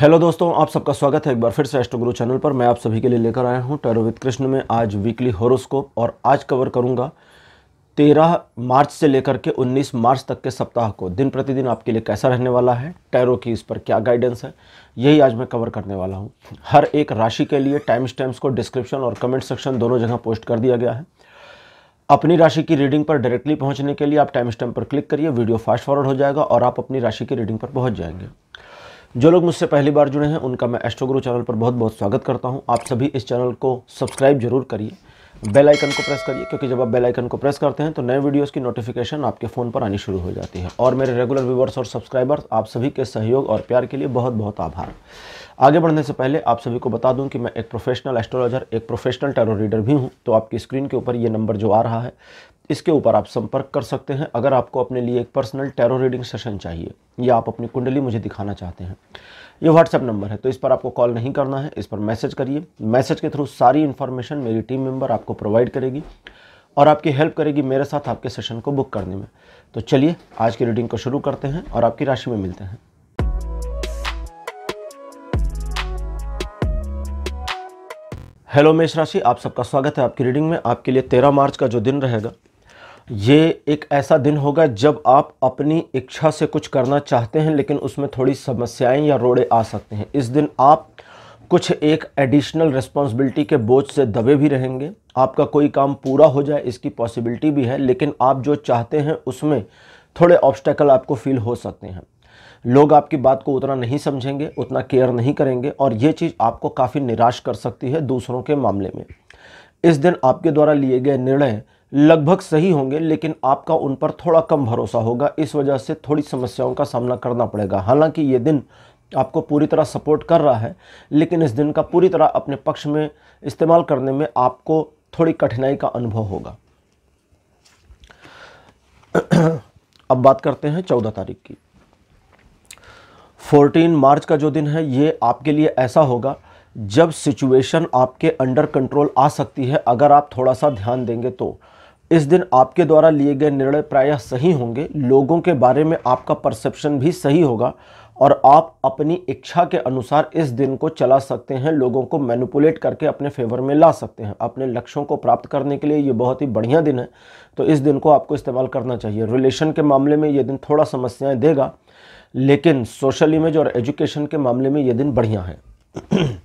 hello दोस्तों आप सबका स्वागत है एक बार फिर से गुरु चैनल पर मैं आप सभी के लिए लेकर आया हूं टैरोविद कृष्ण में आज वीकली होरोस्कोप और आज कवर करूंगा 13 मार्च से लेकर के 19 मार्च तक के सप्ताह को दिन प्रतिदिन आपके लिए कैसा रहने वाला है टैरो की इस पर क्या गाइडेंस है यही आज मैं कवर करने वाला हूँ हर एक राशि के लिए टाइम स्टैम्प्स को डिस्क्रिप्शन और कमेंट सेक्शन दोनों जगह पोस्ट कर दिया गया है अपनी राशि की रीडिंग पर डायरेक्टली पहुँचने के लिए आप टाइम स्टैम्प पर क्लिक करिए वीडियो फास्ट फॉरवर्ड हो जाएगा और आप अपनी राशि की रीडिंग पर पहुँच जाएंगे जो लोग मुझसे पहली बार जुड़े हैं उनका मैं एस्ट्रोग्रो चैनल पर बहुत बहुत स्वागत करता हूं आप सभी इस चैनल को सब्सक्राइब जरूर करिए बेल आइकन को प्रेस करिए क्योंकि जब आप बेल आइकन को प्रेस करते हैं तो नए वीडियोस की नोटिफिकेशन आपके फ़ोन पर आनी शुरू हो जाती है और मेरे रेगुलर व्यूवर्स और सब्सक्राइबर्स आप सभी के सहयोग और प्यार के लिए बहुत बहुत आभार आगे बढ़ने से पहले आप सभी को बता दूं कि मैं एक प्रोफेशनल एस्ट्रोलॉजर एक प्रोफेशनल टैरो रीडर भी हूं तो आपकी स्क्रीन के ऊपर ये नंबर जो आ रहा है इसके ऊपर आप संपर्क कर सकते हैं अगर आपको अपने लिए एक पर्सनल टेरो रीडिंग सेशन चाहिए या आप अपनी कुंडली मुझे दिखाना चाहते हैं ये व्हाट्सएप नंबर है तो इस पर आपको कॉल नहीं करना है इस पर मैसेज करिए मैसेज के थ्रू सारी इन्फॉर्मेशन मेरी टीम मेम्बर आपको प्रोवाइड करेगी और आपकी हेल्प करेगी मेरे साथ आपके सेशन को बुक करने में तो चलिए आज की रीडिंग को शुरू करते हैं और आपकी राशि में मिलते हैं हेलो मेष राशि आप सबका स्वागत है आपकी रीडिंग में आपके लिए तेरह मार्च का जो दिन रहेगा ये एक ऐसा दिन होगा जब आप अपनी इच्छा से कुछ करना चाहते हैं लेकिन उसमें थोड़ी समस्याएं या रोड़े आ सकते हैं इस दिन आप कुछ एक एडिशनल रिस्पॉन्सिबिलिटी के बोझ से दबे भी रहेंगे आपका कोई काम पूरा हो जाए इसकी पॉसिबिलिटी भी है लेकिन आप जो चाहते हैं उसमें थोड़े ऑब्स्टेकल आपको फील हो सकते हैं लोग आपकी बात को उतना नहीं समझेंगे उतना केयर नहीं करेंगे और ये चीज़ आपको काफ़ी निराश कर सकती है दूसरों के मामले में इस दिन आपके द्वारा लिए गए निर्णय लगभग सही होंगे लेकिन आपका उन पर थोड़ा कम भरोसा होगा इस वजह से थोड़ी समस्याओं का सामना करना पड़ेगा हालांकि ये दिन आपको पूरी तरह सपोर्ट कर रहा है लेकिन इस दिन का पूरी तरह अपने पक्ष में इस्तेमाल करने में आपको थोड़ी कठिनाई का अनुभव होगा अब बात करते हैं चौदह तारीख की फोर्टीन मार्च का जो दिन है ये आपके लिए ऐसा होगा जब सिचुएशन आपके अंडर कंट्रोल आ सकती है अगर आप थोड़ा सा ध्यान देंगे तो इस दिन आपके द्वारा लिए गए निर्णय प्रायः सही होंगे लोगों के बारे में आपका परसेप्शन भी सही होगा और आप अपनी इच्छा के अनुसार इस दिन को चला सकते हैं लोगों को मैनिपुलेट करके अपने फेवर में ला सकते हैं अपने लक्ष्यों को प्राप्त करने के लिए ये बहुत ही बढ़िया दिन है तो इस दिन को आपको इस्तेमाल करना चाहिए रिलेशन के मामले में ये दिन थोड़ा समस्याएँ देगा लेकिन सोशल इमेज और एजुकेशन के मामले में ये दिन बढ़िया है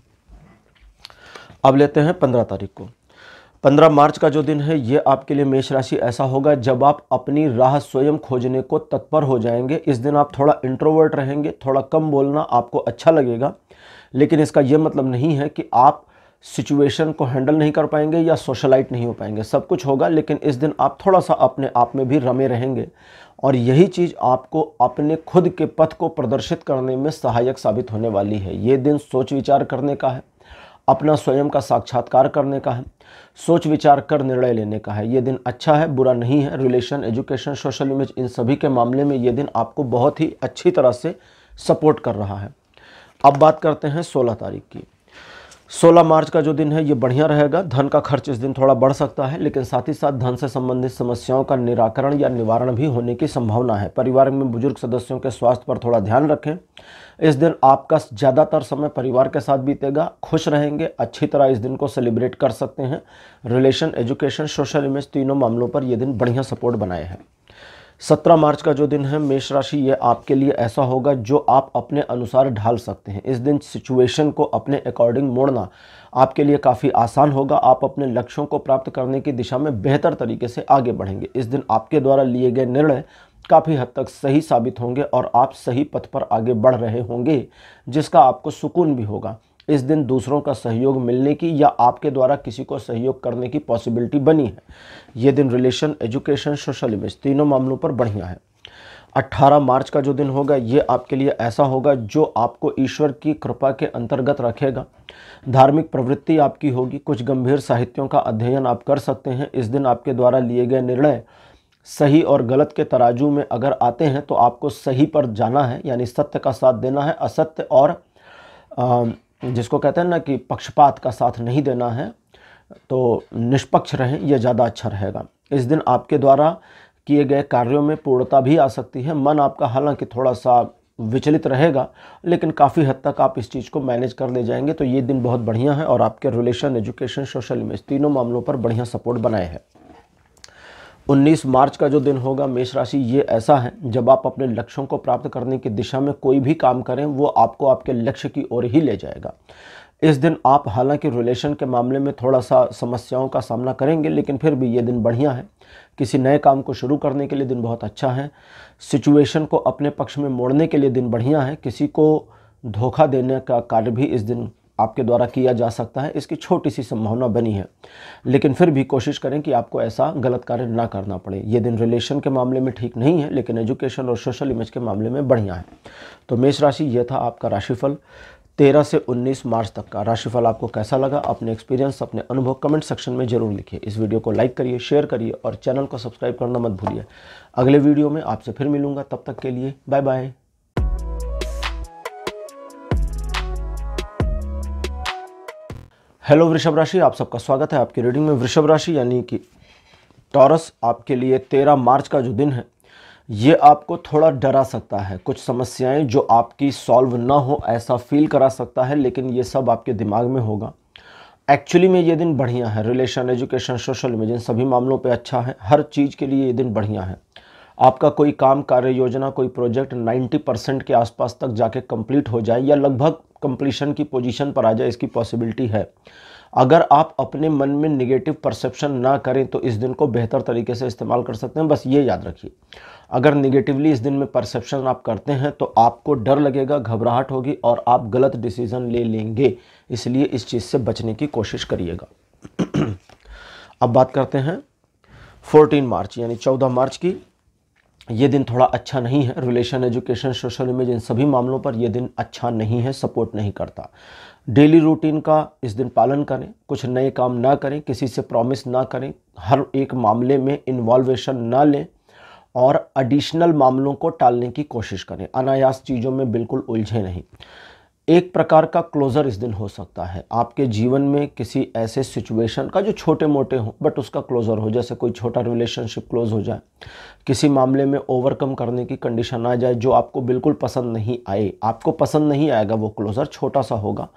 अब लेते हैं पंद्रह तारीख को पंद्रह मार्च का जो दिन है ये आपके लिए मेष राशि ऐसा होगा जब आप अपनी राह स्वयं खोजने को तत्पर हो जाएंगे इस दिन आप थोड़ा इंट्रोवर्ट रहेंगे थोड़ा कम बोलना आपको अच्छा लगेगा लेकिन इसका ये मतलब नहीं है कि आप सिचुएशन को हैंडल नहीं कर पाएंगे या सोशलाइट नहीं हो पाएंगे सब कुछ होगा लेकिन इस दिन आप थोड़ा सा अपने आप में भी रमे रहेंगे और यही चीज़ आपको अपने खुद के पथ को प्रदर्शित करने में सहायक साबित होने वाली है ये दिन सोच विचार करने का है अपना स्वयं का साक्षात्कार करने का है सोच विचार कर निर्णय लेने का है ये दिन अच्छा है बुरा नहीं है रिलेशन एजुकेशन सोशल इमेज इन सभी के मामले में ये दिन आपको बहुत ही अच्छी तरह से सपोर्ट कर रहा है अब बात करते हैं सोलह तारीख की 16 मार्च का जो दिन है ये बढ़िया रहेगा धन का खर्च इस दिन थोड़ा बढ़ सकता है लेकिन साथ ही साथ धन से संबंधित समस्याओं का निराकरण या निवारण भी होने की संभावना है परिवार में बुजुर्ग सदस्यों के स्वास्थ्य पर थोड़ा ध्यान रखें इस दिन आपका ज़्यादातर समय परिवार के साथ बीतेगा खुश रहेंगे अच्छी तरह इस दिन को सेलिब्रेट कर सकते हैं रिलेशन एजुकेशन सोशल इमेज तीनों मामलों पर यह दिन बढ़िया सपोर्ट बनाए हैं सत्रह मार्च का जो दिन है मेष राशि ये आपके लिए ऐसा होगा जो आप अपने अनुसार ढाल सकते हैं इस दिन सिचुएशन को अपने अकॉर्डिंग मोड़ना आपके लिए काफ़ी आसान होगा आप अपने लक्ष्यों को प्राप्त करने की दिशा में बेहतर तरीके से आगे बढ़ेंगे इस दिन आपके द्वारा लिए गए निर्णय काफ़ी हद तक सही साबित होंगे और आप सही पथ पर आगे बढ़ रहे होंगे जिसका आपको सुकून भी होगा इस दिन दूसरों का सहयोग मिलने की या आपके द्वारा किसी को सहयोग करने की पॉसिबिलिटी बनी है ये दिन रिलेशन एजुकेशन सोशल इमेज तीनों मामलों पर बढ़िया है 18 मार्च का जो दिन होगा ये आपके लिए ऐसा होगा जो आपको ईश्वर की कृपा के अंतर्गत रखेगा धार्मिक प्रवृत्ति आपकी होगी कुछ गंभीर साहित्यों का अध्ययन आप कर सकते हैं इस दिन आपके द्वारा लिए गए निर्णय सही और गलत के तराजू में अगर आते हैं तो आपको सही पर जाना है यानी सत्य का साथ देना है असत्य और जिसको कहते हैं ना कि पक्षपात का साथ नहीं देना है तो निष्पक्ष रहें यह ज़्यादा अच्छा रहेगा इस दिन आपके द्वारा किए गए कार्यों में पूर्णता भी आ सकती है मन आपका हालांकि थोड़ा सा विचलित रहेगा लेकिन काफ़ी हद तक आप इस चीज़ को मैनेज कर ले जाएंगे तो ये दिन बहुत बढ़िया है और आपके रिलेशन एजुकेशन सोशल इमेज तीनों मामलों पर बढ़िया सपोर्ट बनाए हैं 19 मार्च का जो दिन होगा मेष राशि ये ऐसा है जब आप अपने लक्ष्यों को प्राप्त करने की दिशा में कोई भी काम करें वो आपको आपके लक्ष्य की ओर ही ले जाएगा इस दिन आप हालांकि रिलेशन के मामले में थोड़ा सा समस्याओं का सामना करेंगे लेकिन फिर भी ये दिन बढ़िया है किसी नए काम को शुरू करने के लिए दिन बहुत अच्छा है सिचुएशन को अपने पक्ष में मोड़ने के लिए दिन बढ़िया है किसी को धोखा देने का कार्य भी इस दिन आपके द्वारा किया जा सकता है इसकी छोटी सी संभावना बनी है लेकिन फिर भी कोशिश करें कि आपको ऐसा गलत कार्य ना करना पड़े ये दिन रिलेशन के मामले में ठीक नहीं है लेकिन एजुकेशन और सोशल इमेज के मामले में बढ़िया है तो मेष राशि यह था आपका राशिफल तेरह से उन्नीस मार्च तक का राशिफल आपको कैसा लगा अपने एक्सपीरियंस अपने अनुभव कमेंट सेक्शन में जरूर लिखिए इस वीडियो को लाइक करिए शेयर करिए और चैनल को सब्सक्राइब करना मत भूलिए अगले वीडियो में आपसे फिर मिलूंगा तब तक के लिए बाय बाय हेलो वृषभ राशि आप सबका स्वागत है आपकी रीडिंग में वृषभ राशि यानी कि टॉरस आपके लिए तेरह मार्च का जो दिन है ये आपको थोड़ा डरा सकता है कुछ समस्याएं जो आपकी सॉल्व ना हो ऐसा फील करा सकता है लेकिन ये सब आपके दिमाग में होगा एक्चुअली में ये दिन बढ़िया है रिलेशन एजुकेशन सोशल इमेजन सभी मामलों पर अच्छा है हर चीज़ के लिए ये दिन बढ़िया है आपका कोई काम कार्य योजना कोई प्रोजेक्ट 90 परसेंट के आसपास तक जाके कंप्लीट हो जाए या लगभग कंप्लीशन की पोजीशन पर आ जाए इसकी पॉसिबिलिटी है अगर आप अपने मन में निगेटिव परसेप्शन ना करें तो इस दिन को बेहतर तरीके से इस्तेमाल कर सकते हैं बस ये याद रखिए अगर निगेटिवली इस दिन में परसेप्शन आप करते हैं तो आपको डर लगेगा घबराहट होगी और आप गलत डिसीज़न ले लेंगे इसलिए इस चीज़ से बचने की कोशिश करिएगा अब बात करते हैं 14 मार्च यानी 14 मार्च की ये दिन थोड़ा अच्छा नहीं है रिलेशन एजुकेशन सोशल इमेज इन सभी मामलों पर यह दिन अच्छा नहीं है सपोर्ट नहीं करता डेली रूटीन का इस दिन पालन करें कुछ नए काम ना करें किसी से प्रॉमिस ना करें हर एक मामले में इन्वॉल्वेशन ना लें और एडिशनल मामलों को टालने की कोशिश करें अनायास चीज़ों में बिल्कुल उलझे नहीं एक प्रकार का क्लोज़र इस दिन हो सकता है आपके जीवन में किसी ऐसे सिचुएशन का जो छोटे मोटे हो बट उसका क्लोज़र हो जैसे कोई छोटा रिलेशनशिप क्लोज़ हो जाए किसी मामले में ओवरकम करने की कंडीशन आ जाए जो आपको बिल्कुल पसंद नहीं आए आपको पसंद नहीं आएगा वो क्लोज़र छोटा सा होगा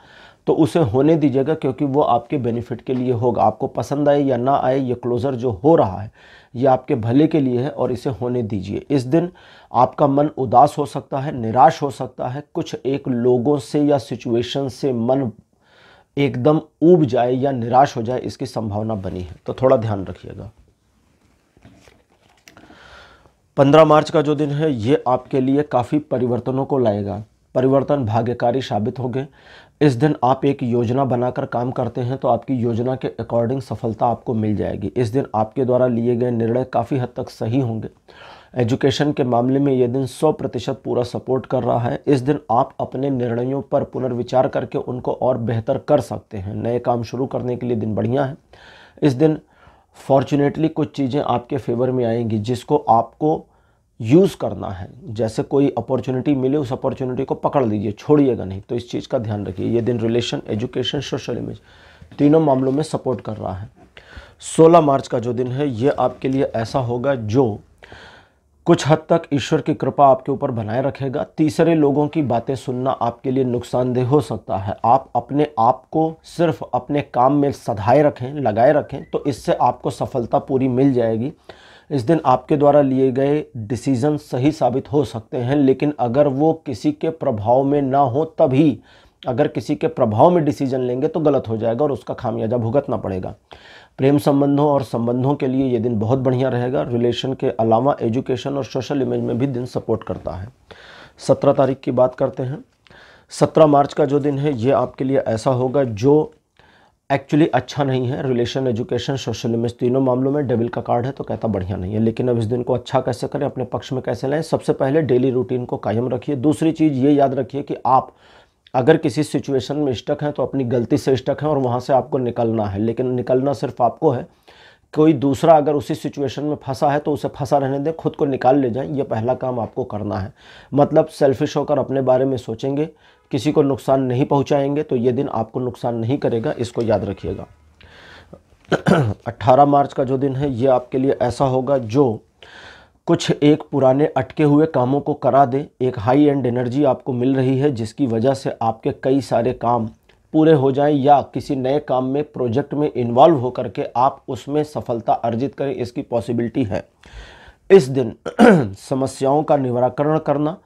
तो उसे होने दीजिएगा क्योंकि वो आपके बेनिफिट के लिए होगा आपको पसंद आए या ना आए ये क्लोज़र जो हो रहा है ये आपके भले के लिए है और इसे होने दीजिए इस दिन आपका मन उदास हो सकता है निराश हो सकता है कुछ एक लोगों से या सिचुएशन से मन एकदम ऊब जाए या निराश हो जाए इसकी संभावना बनी है तो थोड़ा ध्यान रखिएगा पंद्रह मार्च का जो दिन है ये आपके लिए काफ़ी परिवर्तनों को लाएगा परिवर्तन भाग्यकारी साबित होंगे इस दिन आप एक योजना बनाकर काम करते हैं तो आपकी योजना के अकॉर्डिंग सफलता आपको मिल जाएगी इस दिन आपके द्वारा लिए गए निर्णय काफ़ी हद तक सही होंगे एजुकेशन के मामले में यह दिन 100 प्रतिशत पूरा सपोर्ट कर रहा है इस दिन आप अपने निर्णयों पर पुनर्विचार करके उनको और बेहतर कर सकते हैं नए काम शुरू करने के लिए दिन बढ़िया है इस दिन फॉर्चुनेटली कुछ चीज़ें आपके फेवर में आएंगी जिसको आपको यूज़ करना है जैसे कोई अपॉर्चुनिटी मिले उस अपॉर्चुनिटी को पकड़ लीजिए छोड़िएगा नहीं तो इस चीज़ का ध्यान रखिए ये दिन रिलेशन एजुकेशन सोशल इमेज तीनों मामलों में सपोर्ट कर रहा है 16 मार्च का जो दिन है ये आपके लिए ऐसा होगा जो कुछ हद तक ईश्वर की कृपा आपके ऊपर बनाए रखेगा तीसरे लोगों की बातें सुनना आपके लिए नुकसानदेह हो सकता है आप अपने आप को सिर्फ अपने काम में सधाए रखें लगाए रखें तो इससे आपको सफलता पूरी मिल जाएगी इस दिन आपके द्वारा लिए गए डिसीजन सही साबित हो सकते हैं लेकिन अगर वो किसी के प्रभाव में ना हो तभी अगर किसी के प्रभाव में डिसीजन लेंगे तो गलत हो जाएगा और उसका खामियाजा भुगतना पड़ेगा प्रेम संबंधों और संबंधों के लिए ये दिन बहुत बढ़िया रहेगा रिलेशन के अलावा एजुकेशन और सोशल इमेज में भी दिन सपोर्ट करता है सत्रह तारीख की बात करते हैं सत्रह मार्च का जो दिन है ये आपके लिए ऐसा होगा जो एक्चुअली अच्छा नहीं है रिलेशन एजुकेशन सोशलिमिस्ट तीनों मामलों में डेविल का कार्ड है तो कहता बढ़िया नहीं है लेकिन अब इस दिन को अच्छा कैसे करें अपने पक्ष में कैसे लाएं सबसे पहले डेली रूटीन को कायम रखिए दूसरी चीज़ ये याद रखिए कि आप अगर किसी सिचुएशन में स्टक हैं तो अपनी गलती से स्टक हैं और वहाँ से आपको निकलना है लेकिन निकलना सिर्फ आपको है कोई दूसरा अगर उसी सिचुएशन में फंसा है तो उसे फंसा रहने दें खुद को निकाल ले जाएं ये पहला काम आपको करना है मतलब सेल्फिश होकर अपने बारे में सोचेंगे किसी को नुकसान नहीं पहुंचाएंगे तो ये दिन आपको नुकसान नहीं करेगा इसको याद रखिएगा 18 मार्च का जो दिन है ये आपके लिए ऐसा होगा जो कुछ एक पुराने अटके हुए कामों को करा दे एक हाई एंड एनर्जी आपको मिल रही है जिसकी वजह से आपके कई सारे काम पूरे हो जाएं या किसी नए काम में प्रोजेक्ट में इन्वॉल्व होकर के आप उसमें सफलता अर्जित करें इसकी पॉसिबिलिटी है इस दिन समस्याओं का निवारण करना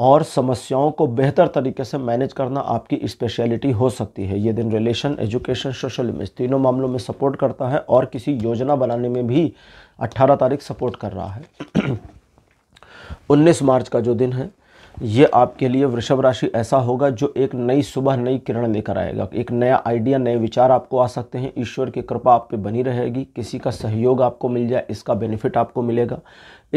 और समस्याओं को बेहतर तरीके से मैनेज करना आपकी स्पेशलिटी हो सकती है ये दिन रिलेशन एजुकेशन सोशल इमेज तीनों मामलों में सपोर्ट करता है और किसी योजना बनाने में भी 18 तारीख सपोर्ट कर रहा है 19 मार्च का जो दिन है ये आपके लिए वृषभ राशि ऐसा होगा जो एक नई सुबह नई किरण लेकर आएगा एक नया आइडिया नए विचार आपको आ सकते हैं ईश्वर की कृपा आप पे बनी रहेगी किसी का सहयोग आपको मिल जाए इसका बेनिफिट आपको मिलेगा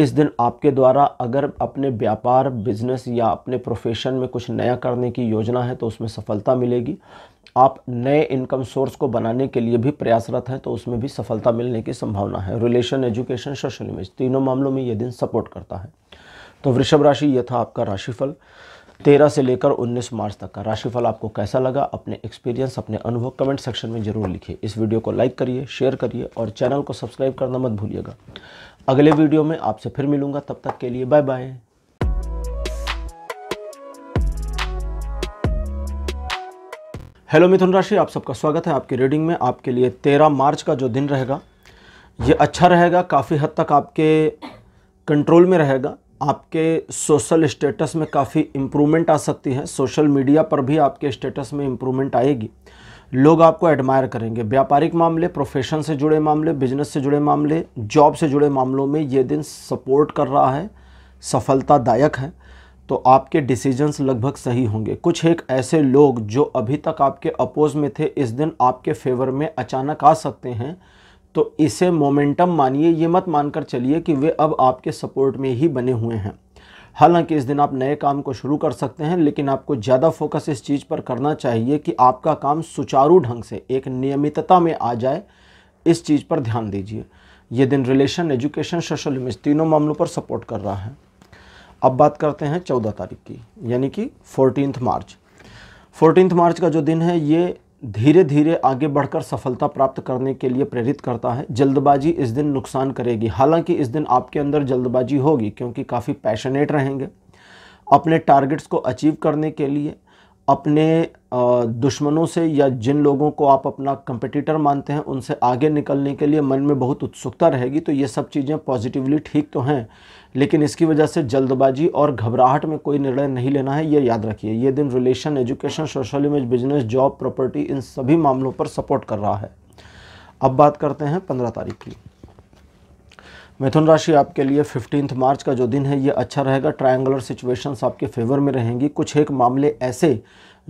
इस दिन आपके द्वारा अगर अपने व्यापार बिजनेस या अपने प्रोफेशन में कुछ नया करने की योजना है तो उसमें सफलता मिलेगी आप नए इनकम सोर्स को बनाने के लिए भी प्रयासरत हैं तो उसमें भी सफलता मिलने की संभावना है रिलेशन एजुकेशन सोशल इमेज तीनों मामलों में ये दिन सपोर्ट करता है तो वृषभ राशि यह था आपका राशिफल तेरह से लेकर उन्नीस मार्च तक का राशिफल आपको कैसा लगा अपने एक्सपीरियंस अपने अनुभव कमेंट सेक्शन में जरूर लिखिए इस वीडियो को लाइक करिए शेयर करिए और चैनल को सब्सक्राइब करना मत भूलिएगा अगले वीडियो में आपसे फिर मिलूंगा तब तक के लिए बाय बाय हेलो मिथुन राशि आप सबका स्वागत है आपकी रीडिंग में आपके लिए तेरह मार्च का जो दिन रहेगा ये अच्छा रहेगा काफ़ी हद तक आपके कंट्रोल में रहेगा आपके सोशल स्टेटस में काफ़ी इम्प्रूवमेंट आ सकती है सोशल मीडिया पर भी आपके स्टेटस में इम्प्रूवमेंट आएगी लोग आपको एडमायर करेंगे व्यापारिक मामले प्रोफेशन से जुड़े मामले बिजनेस से जुड़े मामले जॉब से जुड़े मामलों में ये दिन सपोर्ट कर रहा है सफलतादायक है तो आपके डिसीजंस लगभग सही होंगे कुछ एक ऐसे लोग जो अभी तक आपके अपोज में थे इस दिन आपके फेवर में अचानक आ सकते हैं तो इसे मोमेंटम मानिए ये मत मानकर चलिए कि वे अब आपके सपोर्ट में ही बने हुए हैं हालांकि इस दिन आप नए काम को शुरू कर सकते हैं लेकिन आपको ज़्यादा फोकस इस चीज़ पर करना चाहिए कि आपका काम सुचारू ढंग से एक नियमितता में आ जाए इस चीज़ पर ध्यान दीजिए ये दिन रिलेशन एजुकेशन सोशल इमेज तीनों मामलों पर सपोर्ट कर रहा है अब बात करते हैं चौदह तारीख की यानी कि फोर्टीन मार्च फोर्टीन मार्च का जो दिन है ये धीरे धीरे आगे बढ़कर सफलता प्राप्त करने के लिए प्रेरित करता है जल्दबाजी इस दिन नुकसान करेगी हालांकि इस दिन आपके अंदर जल्दबाजी होगी क्योंकि काफ़ी पैशनेट रहेंगे अपने टारगेट्स को अचीव करने के लिए अपने दुश्मनों से या जिन लोगों को आप अपना कंपटीटर मानते हैं उनसे आगे निकलने के लिए मन में बहुत उत्सुकता रहेगी तो ये सब चीज़ें पॉजिटिवली ठीक तो हैं लेकिन इसकी वजह से जल्दबाजी और घबराहट में कोई निर्णय नहीं लेना है ये याद रखिए ये दिन relation education social image business job property इन सभी मामलों पर सपोर्ट कर रहा है अब बात करते हैं पंद्रह तारीख की मिथुन राशि आपके लिए फिफ्टींथ मार्च का जो दिन है ये अच्छा रहेगा ट्रायंगुलर सिचुएशंस आपके फेवर में रहेंगी कुछ एक मामले ऐसे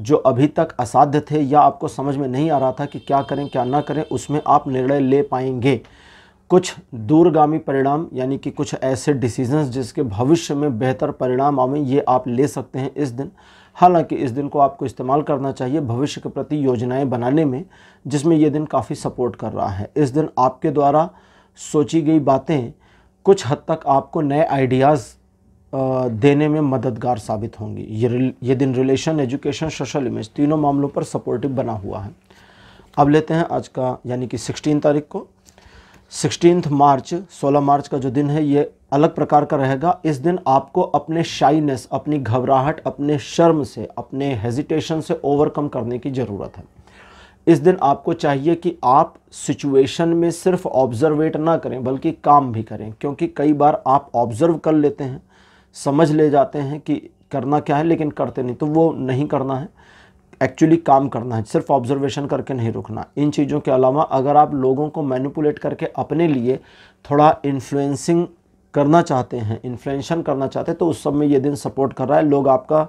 जो अभी तक असाध्य थे या आपको समझ में नहीं आ रहा था कि क्या करें क्या ना करें उसमें आप निर्णय ले पाएंगे कुछ दूरगामी परिणाम यानी कि कुछ ऐसे डिसीजंस जिसके भविष्य में बेहतर परिणाम आवें ये आप ले सकते हैं इस दिन हालांकि इस दिन को आपको इस्तेमाल करना चाहिए भविष्य के प्रति योजनाएं बनाने में जिसमें ये दिन काफ़ी सपोर्ट कर रहा है इस दिन आपके द्वारा सोची गई बातें कुछ हद तक आपको नए आइडियाज़ देने में मददगार साबित होंगी ये ये दिन रिलेशन एजुकेशन सोशल इमेज तीनों मामलों पर सपोर्टिव बना हुआ है अब लेते हैं आज का यानी कि सिक्सटीन तारीख को सिक्सटीनथ मार्च 16 मार्च का जो दिन है ये अलग प्रकार का रहेगा इस दिन आपको अपने शाइनेस अपनी घबराहट अपने शर्म से अपने हेजिटेशन से ओवरकम करने की ज़रूरत है इस दिन आपको चाहिए कि आप सिचुएशन में सिर्फ ऑब्जर्वेट ना करें बल्कि काम भी करें क्योंकि कई बार आप ऑब्ज़र्व कर लेते हैं समझ ले जाते हैं कि करना क्या है लेकिन करते नहीं तो वो नहीं करना है एक्चुअली काम करना है सिर्फ ऑब्जर्वेशन करके नहीं रुकना इन चीज़ों के अलावा अगर आप लोगों को मैनिपुलेट करके अपने लिए थोड़ा इन्फ्लुएंसिंग करना चाहते हैं इन्फ्लुएंशन करना चाहते हैं तो उस सब में ये दिन सपोर्ट कर रहा है लोग आपका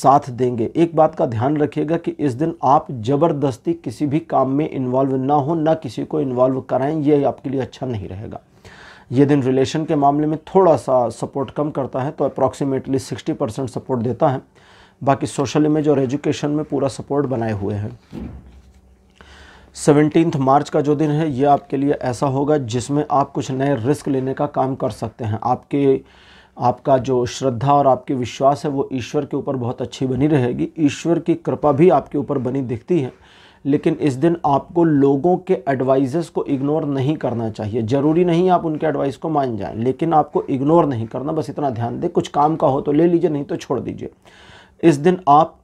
साथ देंगे एक बात का ध्यान रखिएगा कि इस दिन आप ज़बरदस्ती किसी भी काम में इन्वॉल्व ना हो ना किसी को इन्वॉल्व कराएं ये आपके लिए अच्छा नहीं रहेगा ये दिन रिलेशन के मामले में थोड़ा सा सपोर्ट कम करता है तो अप्रॉक्सीमेटली 60 परसेंट सपोर्ट देता है बाकी सोशल इमेज और एजुकेशन में पूरा सपोर्ट बनाए हुए हैं सेवनटीन मार्च का जो दिन है ये आपके लिए ऐसा होगा जिसमें आप कुछ नए रिस्क लेने का काम कर सकते हैं आपके आपका जो श्रद्धा और आपके विश्वास है वो ईश्वर के ऊपर बहुत अच्छी बनी रहेगी ईश्वर की कृपा भी आपके ऊपर बनी दिखती है लेकिन इस दिन आपको लोगों के एडवाइजेस को इग्नोर नहीं करना चाहिए ज़रूरी नहीं आप उनके एडवाइस को मान जाएं लेकिन आपको इग्नोर नहीं करना बस इतना ध्यान दें कुछ काम का हो तो ले लीजिए नहीं तो छोड़ दीजिए इस दिन आप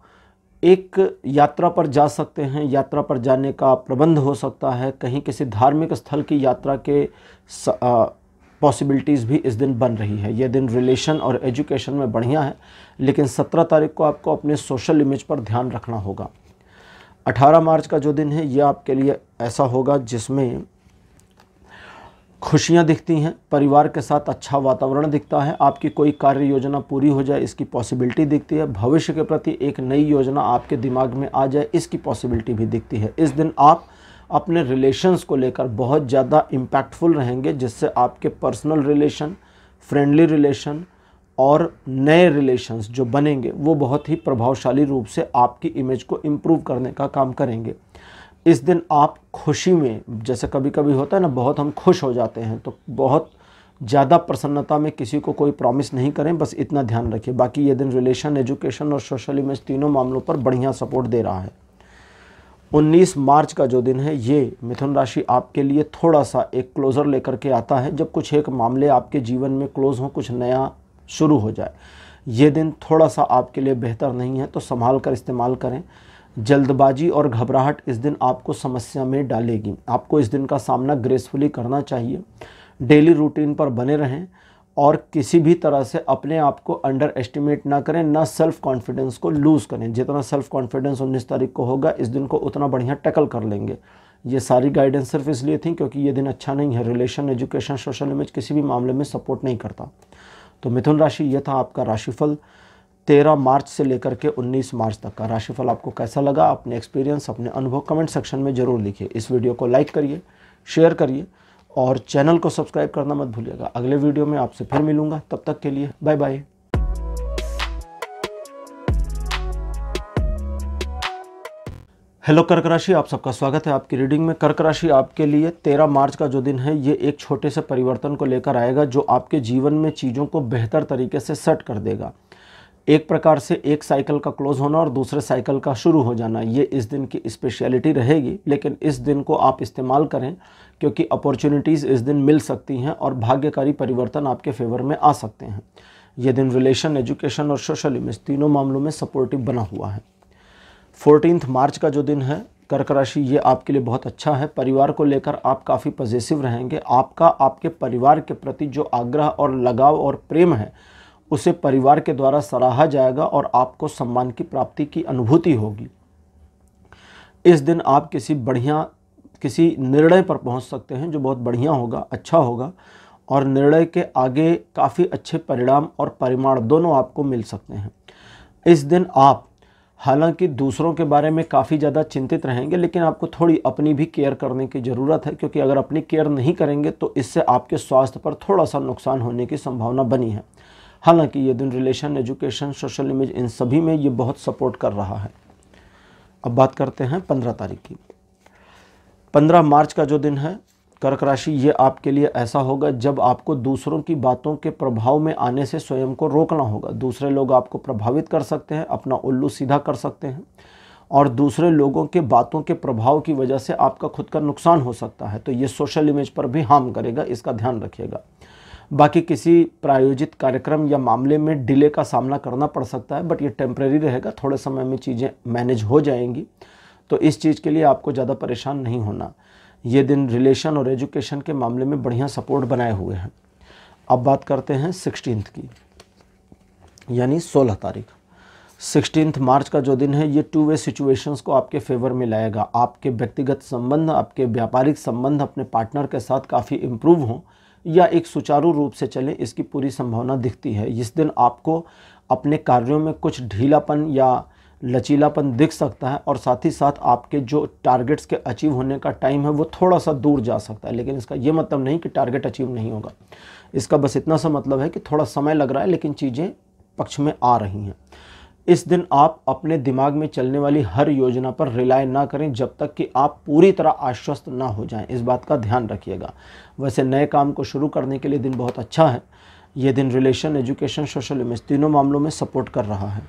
एक यात्रा पर जा सकते हैं यात्रा पर जाने का प्रबंध हो सकता है कहीं किसी धार्मिक स्थल की यात्रा के पॉसिबिलिटीज़ भी इस दिन बन रही है यह दिन रिलेशन और एजुकेशन में बढ़िया है लेकिन 17 तारीख को आपको अपने सोशल इमेज पर ध्यान रखना होगा 18 मार्च का जो दिन है यह आपके लिए ऐसा होगा जिसमें खुशियाँ दिखती हैं परिवार के साथ अच्छा वातावरण दिखता है आपकी कोई कार्य योजना पूरी हो जाए इसकी पॉसिबिलिटी दिखती है भविष्य के प्रति एक नई योजना आपके दिमाग में आ जाए इसकी पॉसिबिलिटी भी दिखती है इस दिन आप अपने रिलेशंस को लेकर बहुत ज़्यादा इम्पैक्टफुल रहेंगे जिससे आपके पर्सनल रिलेशन फ्रेंडली रिलेशन और नए रिलेशंस जो बनेंगे वो बहुत ही प्रभावशाली रूप से आपकी इमेज को इम्प्रूव करने का काम करेंगे इस दिन आप खुशी में जैसे कभी कभी होता है ना बहुत हम खुश हो जाते हैं तो बहुत ज़्यादा प्रसन्नता में किसी को कोई प्रॉमिस नहीं करें बस इतना ध्यान रखिए बाकी ये दिन रिलेशन एजुकेशन और सोशल इमेज तीनों मामलों पर बढ़िया सपोर्ट दे रहा है 19 मार्च का जो दिन है ये मिथुन राशि आपके लिए थोड़ा सा एक क्लोज़र लेकर के आता है जब कुछ एक मामले आपके जीवन में क्लोज़ हों कुछ नया शुरू हो जाए ये दिन थोड़ा सा आपके लिए बेहतर नहीं है तो संभाल कर इस्तेमाल करें जल्दबाजी और घबराहट इस दिन आपको समस्या में डालेगी आपको इस दिन का सामना ग्रेसफुली करना चाहिए डेली रूटीन पर बने रहें और किसी भी तरह से अपने आप को अंडर एस्टिमेट ना करें ना सेल्फ़ कॉन्फिडेंस को लूज़ करें जितना सेल्फ़ कॉन्फिडेंस उन्नीस तारीख को होगा इस दिन को उतना बढ़िया टैकल कर लेंगे ये सारी गाइडेंस सिर्फ इसलिए थी क्योंकि ये दिन अच्छा नहीं है रिलेशन एजुकेशन सोशल इमेज किसी भी मामले में सपोर्ट नहीं करता तो मिथुन राशि यह था आपका राशिफल तेरह मार्च से लेकर के उन्नीस मार्च तक का राशिफल आपको कैसा लगा अपने एक्सपीरियंस अपने अनुभव कमेंट सेक्शन में ज़रूर लिखिए इस वीडियो को लाइक करिए शेयर करिए और चैनल को सब्सक्राइब करना मत भूलिएगा अगले वीडियो में आपसे फिर मिलूंगा तब तक के लिए बाय बाय हेलो कर्क राशि आप सबका स्वागत है आपकी रीडिंग में कर्क राशि आपके लिए 13 मार्च का जो दिन है ये एक छोटे से परिवर्तन को लेकर आएगा जो आपके जीवन में चीज़ों को बेहतर तरीके से सेट कर देगा एक प्रकार से एक साइकिल का क्लोज़ होना और दूसरे साइकिल का शुरू हो जाना ये इस दिन की स्पेशलिटी रहेगी लेकिन इस दिन को आप इस्तेमाल करें क्योंकि अपॉर्चुनिटीज़ इस दिन मिल सकती हैं और भाग्यकारी परिवर्तन आपके फेवर में आ सकते हैं ये दिन रिलेशन एजुकेशन और सोशल इमेज तीनों मामलों में सपोर्टिव बना हुआ है फोर्टीनथ मार्च का जो दिन है कर्क राशि ये आपके लिए बहुत अच्छा है परिवार को लेकर आप काफ़ी पॉजिटिव रहेंगे आपका आपके परिवार के प्रति जो आग्रह और लगाव और प्रेम है उसे परिवार के द्वारा सराहा जाएगा और आपको सम्मान की प्राप्ति की अनुभूति होगी इस दिन आप किसी बढ़िया किसी निर्णय पर पहुंच सकते हैं जो बहुत बढ़िया होगा अच्छा होगा और निर्णय के आगे काफ़ी अच्छे परिणाम और परिमाण दोनों आपको मिल सकते हैं इस दिन आप हालांकि दूसरों के बारे में काफ़ी ज़्यादा चिंतित रहेंगे लेकिन आपको थोड़ी अपनी भी केयर करने की ज़रूरत है क्योंकि अगर अपनी केयर नहीं करेंगे तो इससे आपके स्वास्थ्य पर थोड़ा सा नुकसान होने की संभावना बनी है हालांकि ये दिन रिलेशन एजुकेशन सोशल इमेज इन सभी में ये बहुत सपोर्ट कर रहा है अब बात करते हैं पंद्रह तारीख की पंद्रह मार्च का जो दिन है कर्क राशि ये आपके लिए ऐसा होगा जब आपको दूसरों की बातों के प्रभाव में आने से स्वयं को रोकना होगा दूसरे लोग आपको प्रभावित कर सकते हैं अपना उल्लू सीधा कर सकते हैं और दूसरे लोगों के बातों के प्रभाव की वजह से आपका खुद का नुकसान हो सकता है तो ये सोशल इमेज पर भी हार्म करेगा इसका ध्यान रखिएगा बाकी किसी प्रायोजित कार्यक्रम या मामले में डिले का सामना करना पड़ सकता है बट ये टेम्प्रेरी रहेगा थोड़े समय में चीज़ें मैनेज हो जाएंगी तो इस चीज़ के लिए आपको ज़्यादा परेशान नहीं होना ये दिन रिलेशन और एजुकेशन के मामले में बढ़िया सपोर्ट बनाए हुए हैं अब बात करते हैं सिक्सटीन की यानी सोलह तारीख सिक्सटीन मार्च का जो दिन है ये टू वे सिचुएशंस को आपके फेवर में लाएगा आपके व्यक्तिगत संबंध आपके व्यापारिक संबंध अपने पार्टनर के साथ काफ़ी इम्प्रूव हों या एक सुचारू रूप से चलें इसकी पूरी संभावना दिखती है इस दिन आपको अपने कार्यों में कुछ ढीलापन या लचीलापन दिख सकता है और साथ ही साथ आपके जो टारगेट्स के अचीव होने का टाइम है वो थोड़ा सा दूर जा सकता है लेकिन इसका ये मतलब नहीं कि टारगेट अचीव नहीं होगा इसका बस इतना सा मतलब है कि थोड़ा समय लग रहा है लेकिन चीज़ें पक्ष में आ रही हैं इस दिन आप अपने दिमाग में चलने वाली हर योजना पर रिलाय ना करें जब तक कि आप पूरी तरह आश्वस्त ना हो जाएं इस बात का ध्यान रखिएगा वैसे नए काम को शुरू करने के लिए दिन बहुत अच्छा है ये दिन रिलेशन एजुकेशन सोशल इमेज तीनों मामलों में सपोर्ट कर रहा है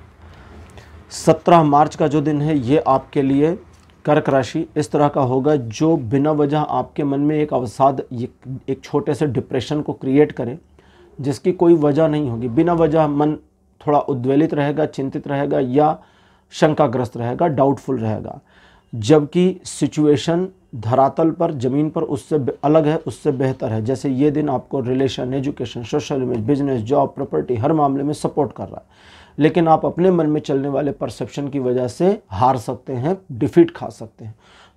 सत्रह मार्च का जो दिन है ये आपके लिए कर्क राशि इस तरह का होगा जो बिना वजह आपके मन में एक अवसाद एक छोटे से डिप्रेशन को क्रिएट करे जिसकी कोई वजह नहीं होगी बिना वजह मन थोड़ा उद्वेलित रहेगा चिंतित रहेगा या शंकाग्रस्त रहेगा डाउटफुल रहेगा जबकि सिचुएशन धरातल पर ज़मीन पर उससे अलग है उससे बेहतर है जैसे ये दिन आपको relation education social image business job property हर मामले में सपोर्ट कर रहा है लेकिन आप अपने मन में चलने वाले परसेप्शन की वजह से हार सकते हैं डिफीट खा सकते हैं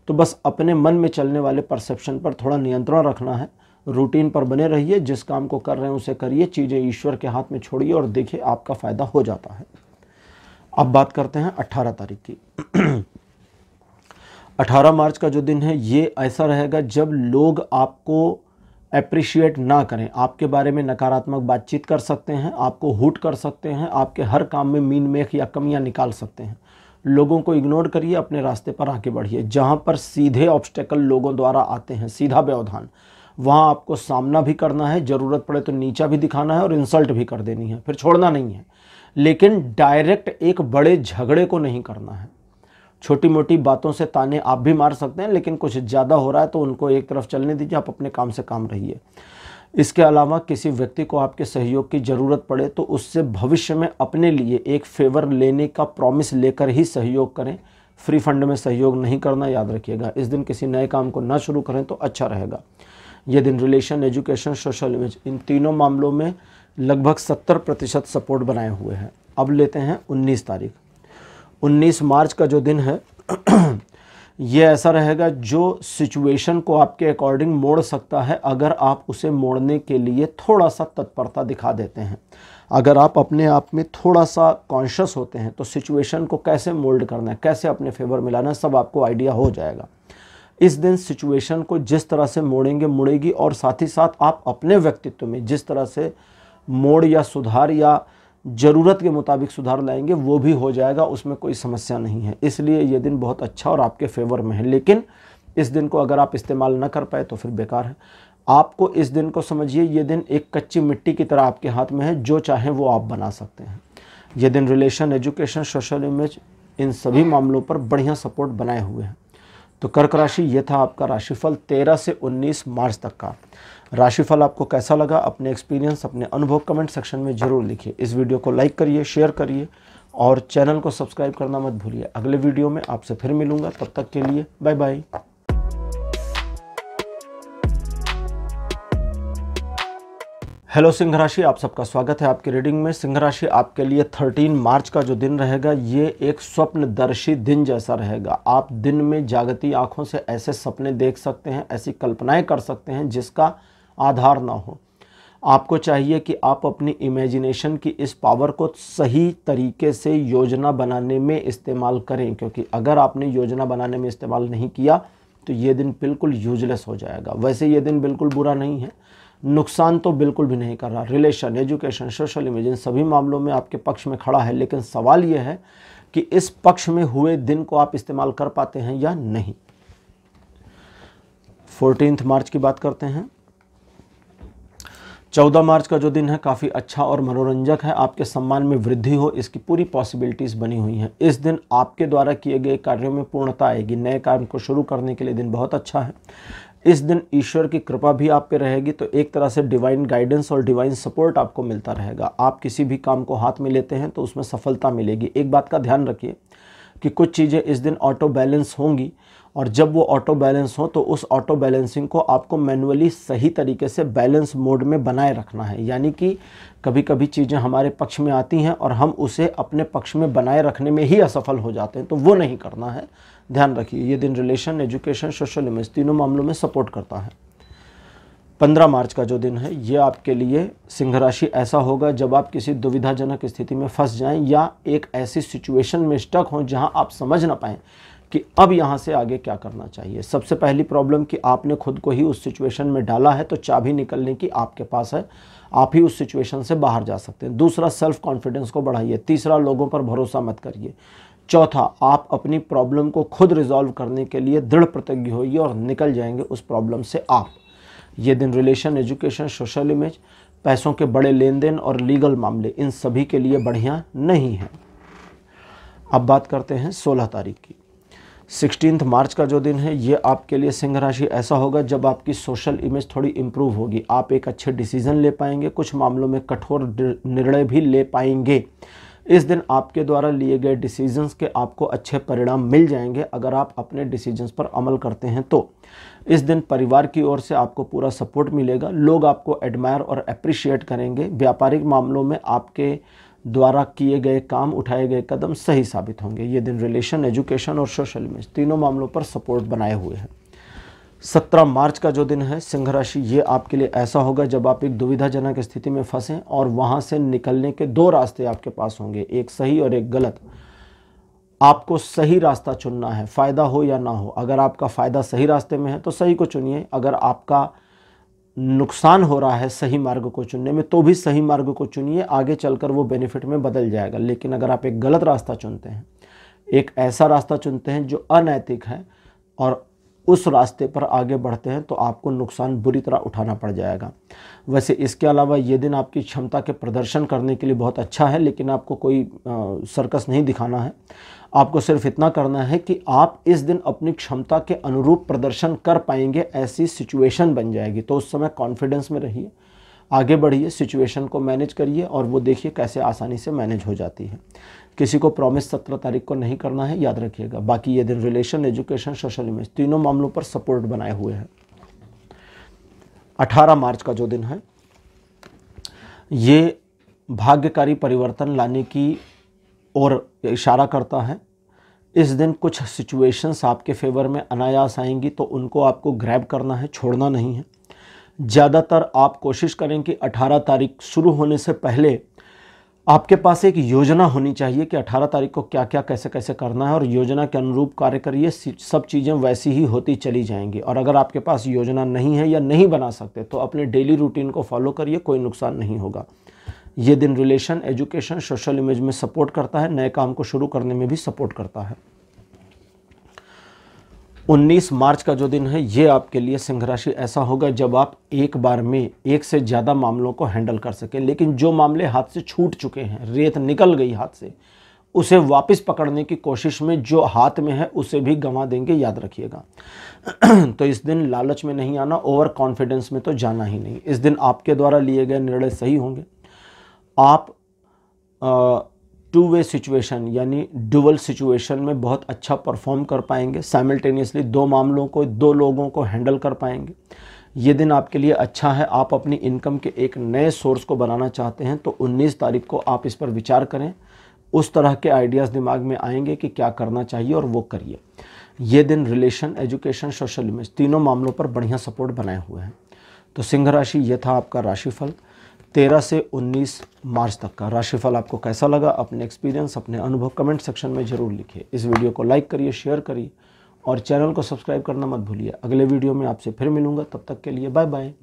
तो बस अपने मन में चलने वाले परसेप्शन पर थोड़ा नियंत्रण रखना है रूटीन पर बने रहिए जिस काम को कर रहे हैं उसे करिए चीज़ें ईश्वर के हाथ में छोड़िए और देखिए आपका फ़ायदा हो जाता है अब बात करते हैं 18 तारीख की 18 मार्च का जो दिन है ये ऐसा रहेगा जब लोग आपको अप्रिशिएट ना करें आपके बारे में नकारात्मक बातचीत कर सकते हैं आपको हुट कर सकते हैं आपके हर काम में मीन मेख या कमियां निकाल सकते हैं लोगों को इग्नोर करिए अपने रास्ते पर आगे बढ़िए जहां पर सीधे ऑब्स्टेकल लोगों द्वारा आते हैं सीधा व्यवधान वहाँ आपको सामना भी करना है ज़रूरत पड़े तो नीचा भी दिखाना है और इंसल्ट भी कर देनी है फिर छोड़ना नहीं है लेकिन डायरेक्ट एक बड़े झगड़े को नहीं करना है छोटी मोटी बातों से ताने आप भी मार सकते हैं लेकिन कुछ ज़्यादा हो रहा है तो उनको एक तरफ चलने दीजिए आप अपने काम से काम रहिए इसके अलावा किसी व्यक्ति को आपके सहयोग की ज़रूरत पड़े तो उससे भविष्य में अपने लिए एक फेवर लेने का प्रॉमिस लेकर ही सहयोग करें फ्री फंड में सहयोग नहीं करना याद रखिएगा इस दिन किसी नए काम को ना शुरू करें तो अच्छा रहेगा यदि रिलेशन एजुकेशन सोशल इमेज इन तीनों मामलों में लगभग 70 प्रतिशत सपोर्ट बनाए हुए हैं अब लेते हैं 19 तारीख 19 मार्च का जो दिन है ये ऐसा रहेगा जो सिचुएशन को आपके अकॉर्डिंग मोड़ सकता है अगर आप उसे मोड़ने के लिए थोड़ा सा तत्परता दिखा देते हैं अगर आप अपने आप में थोड़ा सा कॉन्शियस होते हैं तो सिचुएशन को कैसे मोल्ड करना है कैसे अपने फेवर मिलाना सब आपको आइडिया हो जाएगा इस दिन सिचुएशन को जिस तरह से मोड़ेंगे मुड़ेगी और साथ ही साथ आप अपने व्यक्तित्व में जिस तरह से मोड़ या सुधार या ज़रूरत के मुताबिक सुधार लाएंगे वो भी हो जाएगा उसमें कोई समस्या नहीं है इसलिए ये दिन बहुत अच्छा और आपके फेवर में है लेकिन इस दिन को अगर आप इस्तेमाल न कर पाए तो फिर बेकार है आपको इस दिन को समझिए ये दिन एक कच्ची मिट्टी की तरह आपके हाथ में है जो चाहें वो आप बना सकते हैं ये दिन रिलेशन एजुकेशन सोशल इमेज इन सभी मामलों पर बढ़िया सपोर्ट बनाए हुए हैं तो कर्क राशि ये था आपका राशिफल 13 से 19 मार्च तक का राशिफल आपको कैसा लगा अपने एक्सपीरियंस अपने अनुभव कमेंट सेक्शन में ज़रूर लिखिए इस वीडियो को लाइक करिए शेयर करिए और चैनल को सब्सक्राइब करना मत भूलिए अगले वीडियो में आपसे फिर मिलूंगा तब तक के लिए बाय बाय हेलो सिंह राशि आप सबका स्वागत है आपकी रीडिंग में सिंह राशि आपके लिए 13 मार्च का जो दिन रहेगा ये एक स्वप्नदर्शी दिन जैसा रहेगा आप दिन में जागती आंखों से ऐसे सपने देख सकते हैं ऐसी कल्पनाएं कर सकते हैं जिसका आधार ना हो आपको चाहिए कि आप अपनी इमेजिनेशन की इस पावर को सही तरीके से योजना बनाने में इस्तेमाल करें क्योंकि अगर आपने योजना बनाने में इस्तेमाल नहीं किया तो ये दिन बिल्कुल यूजलेस हो जाएगा वैसे ये दिन बिल्कुल बुरा नहीं है नुकसान तो बिल्कुल भी नहीं कर रहा रिलेशन एजुकेशन सोशल इमेज इन सभी मामलों में आपके पक्ष में खड़ा है लेकिन सवाल यह है कि इस पक्ष में हुए दिन को आप इस्तेमाल कर पाते हैं या नहीं फोर्टीन मार्च की बात करते हैं चौदह मार्च का जो दिन है काफ़ी अच्छा और मनोरंजक है आपके सम्मान में वृद्धि हो इसकी पूरी पॉसिबिलिटीज़ बनी हुई हैं इस दिन आपके द्वारा किए गए कार्यों में पूर्णता आएगी नए कार्य को शुरू करने के लिए दिन बहुत अच्छा है इस दिन ईश्वर की कृपा भी आप पे रहेगी तो एक तरह से डिवाइन गाइडेंस और डिवाइन सपोर्ट आपको मिलता रहेगा आप किसी भी काम को हाथ में लेते हैं तो उसमें सफलता मिलेगी एक बात का ध्यान रखिए कि कुछ चीज़ें इस दिन ऑटो बैलेंस होंगी और जब वो ऑटो बैलेंस हो तो उस ऑटो बैलेंसिंग को आपको मैनुअली सही तरीके से बैलेंस मोड में बनाए रखना है यानी कि कभी कभी चीज़ें हमारे पक्ष में आती हैं और हम उसे अपने पक्ष में बनाए रखने में ही असफल हो जाते हैं तो वो नहीं करना है ध्यान रखिए ये दिन रिलेशन एजुकेशन सोशल इमेज तीनों मामलों में सपोर्ट करता है पंद्रह मार्च का जो दिन है ये आपके लिए सिंह राशि ऐसा होगा जब आप किसी दुविधाजनक स्थिति में फंस जाएं या एक ऐसी सिचुएशन में स्टक हों जहां आप समझ ना पाएं कि अब यहां से आगे क्या करना चाहिए सबसे पहली प्रॉब्लम कि आपने खुद को ही उस सिचुएशन में डाला है तो चाबी निकलने की आपके पास है आप ही उस सिचुएशन से बाहर जा सकते हैं दूसरा सेल्फ कॉन्फिडेंस को बढ़ाइए तीसरा लोगों पर भरोसा मत करिए चौथा आप अपनी प्रॉब्लम को खुद रिजॉल्व करने के लिए दृढ़ प्रतिज्ञ होइए और निकल जाएंगे उस प्रॉब्लम से आप ये दिन रिलेशन एजुकेशन सोशल इमेज पैसों के बड़े लेन देन और लीगल मामले इन सभी के लिए बढ़िया नहीं है अब बात करते हैं 16 तारीख की सिक्सटीन मार्च का जो दिन है ये आपके लिए सिंह राशि ऐसा होगा जब आपकी सोशल इमेज थोड़ी इंप्रूव होगी आप एक अच्छे डिसीजन ले पाएंगे कुछ मामलों में कठोर निर्णय भी ले पाएंगे इस दिन आपके द्वारा लिए गए डिसीजंस के आपको अच्छे परिणाम मिल जाएंगे अगर आप अपने डिसीजंस पर अमल करते हैं तो इस दिन परिवार की ओर से आपको पूरा सपोर्ट मिलेगा लोग आपको एडमायर और अप्रिशिएट करेंगे व्यापारिक मामलों में आपके द्वारा किए गए काम उठाए गए कदम सही साबित होंगे ये दिन रिलेशन एजुकेशन और सोशल में तीनों मामलों पर सपोर्ट बनाए हुए हैं सत्रह मार्च का जो दिन है सिंह राशि ये आपके लिए ऐसा होगा जब आप एक दुविधाजनक स्थिति में फंसें और वहाँ से निकलने के दो रास्ते आपके पास होंगे एक सही और एक गलत आपको सही रास्ता चुनना है फ़ायदा हो या ना हो अगर आपका फ़ायदा सही रास्ते में है तो सही को चुनिए अगर आपका नुकसान हो रहा है सही मार्ग को चुनने में तो भी सही मार्ग को चुनिए आगे चलकर वो बेनिफिट में बदल जाएगा लेकिन अगर आप एक गलत रास्ता चुनते हैं एक ऐसा रास्ता चुनते हैं जो अनैतिक है और उस रास्ते पर आगे बढ़ते हैं तो आपको नुकसान बुरी तरह उठाना पड़ जाएगा वैसे इसके अलावा ये दिन आपकी क्षमता के प्रदर्शन करने के लिए बहुत अच्छा है लेकिन आपको कोई सर्कस नहीं दिखाना है आपको सिर्फ इतना करना है कि आप इस दिन अपनी क्षमता के अनुरूप प्रदर्शन कर पाएंगे ऐसी सिचुएशन बन जाएगी तो उस समय कॉन्फिडेंस में रहिए आगे बढ़िए सिचुएशन को मैनेज करिए और वो देखिए कैसे आसानी से मैनेज हो जाती है किसी को प्रॉमिस सत्रह तारीख को नहीं करना है याद रखिएगा बाकी ये दिन रिलेशन एजुकेशन सोशल इमेज तीनों मामलों पर सपोर्ट बनाए हुए हैं 18 मार्च का जो दिन है ये भाग्यकारी परिवर्तन लाने की ओर इशारा करता है इस दिन कुछ सिचुएशंस आपके फेवर में अनायास आएंगी तो उनको आपको ग्रैब करना है छोड़ना नहीं है ज़्यादातर आप कोशिश करें कि 18 तारीख शुरू होने से पहले आपके पास एक योजना होनी चाहिए कि 18 तारीख को क्या क्या कैसे कैसे करना है और योजना के अनुरूप कार्य करिए सब चीज़ें वैसी ही होती चली जाएंगी और अगर आपके पास योजना नहीं है या नहीं बना सकते तो अपने डेली रूटीन को फॉलो करिए कोई नुकसान नहीं होगा ये दिन रिलेशन एजुकेशन सोशल इमेज में सपोर्ट करता है नए काम को शुरू करने में भी सपोर्ट करता है 19 मार्च का जो दिन है ये आपके लिए सिंह राशि ऐसा होगा जब आप एक बार में एक से ज़्यादा मामलों को हैंडल कर सकें लेकिन जो मामले हाथ से छूट चुके हैं रेत निकल गई हाथ से उसे वापस पकड़ने की कोशिश में जो हाथ में है उसे भी गंवा देंगे याद रखिएगा तो इस दिन लालच में नहीं आना ओवर कॉन्फिडेंस में तो जाना ही नहीं इस दिन आपके द्वारा लिए गए निर्णय सही होंगे आप आ, टू वे सिचुएशन यानी डुअल सिचुएशन में बहुत अच्छा परफॉर्म कर पाएंगे साइमल्टेनियसली दो मामलों को दो लोगों को हैंडल कर पाएंगे ये दिन आपके लिए अच्छा है आप अपनी इनकम के एक नए सोर्स को बनाना चाहते हैं तो 19 तारीख को आप इस पर विचार करें उस तरह के आइडियाज़ दिमाग में आएंगे कि क्या करना चाहिए और वो करिए ये दिन रिलेशन एजुकेशन सोशल इमेज तीनों मामलों पर बढ़िया सपोर्ट बनाए हुए हैं तो सिंह राशि यह था आपका राशिफल तेरह से उन्नीस मार्च तक का राशिफल आपको कैसा लगा अपने एक्सपीरियंस अपने अनुभव कमेंट सेक्शन में ज़रूर लिखिए इस वीडियो को लाइक करिए शेयर करिए और चैनल को सब्सक्राइब करना मत भूलिए अगले वीडियो में आपसे फिर मिलूंगा तब तक के लिए बाय बाय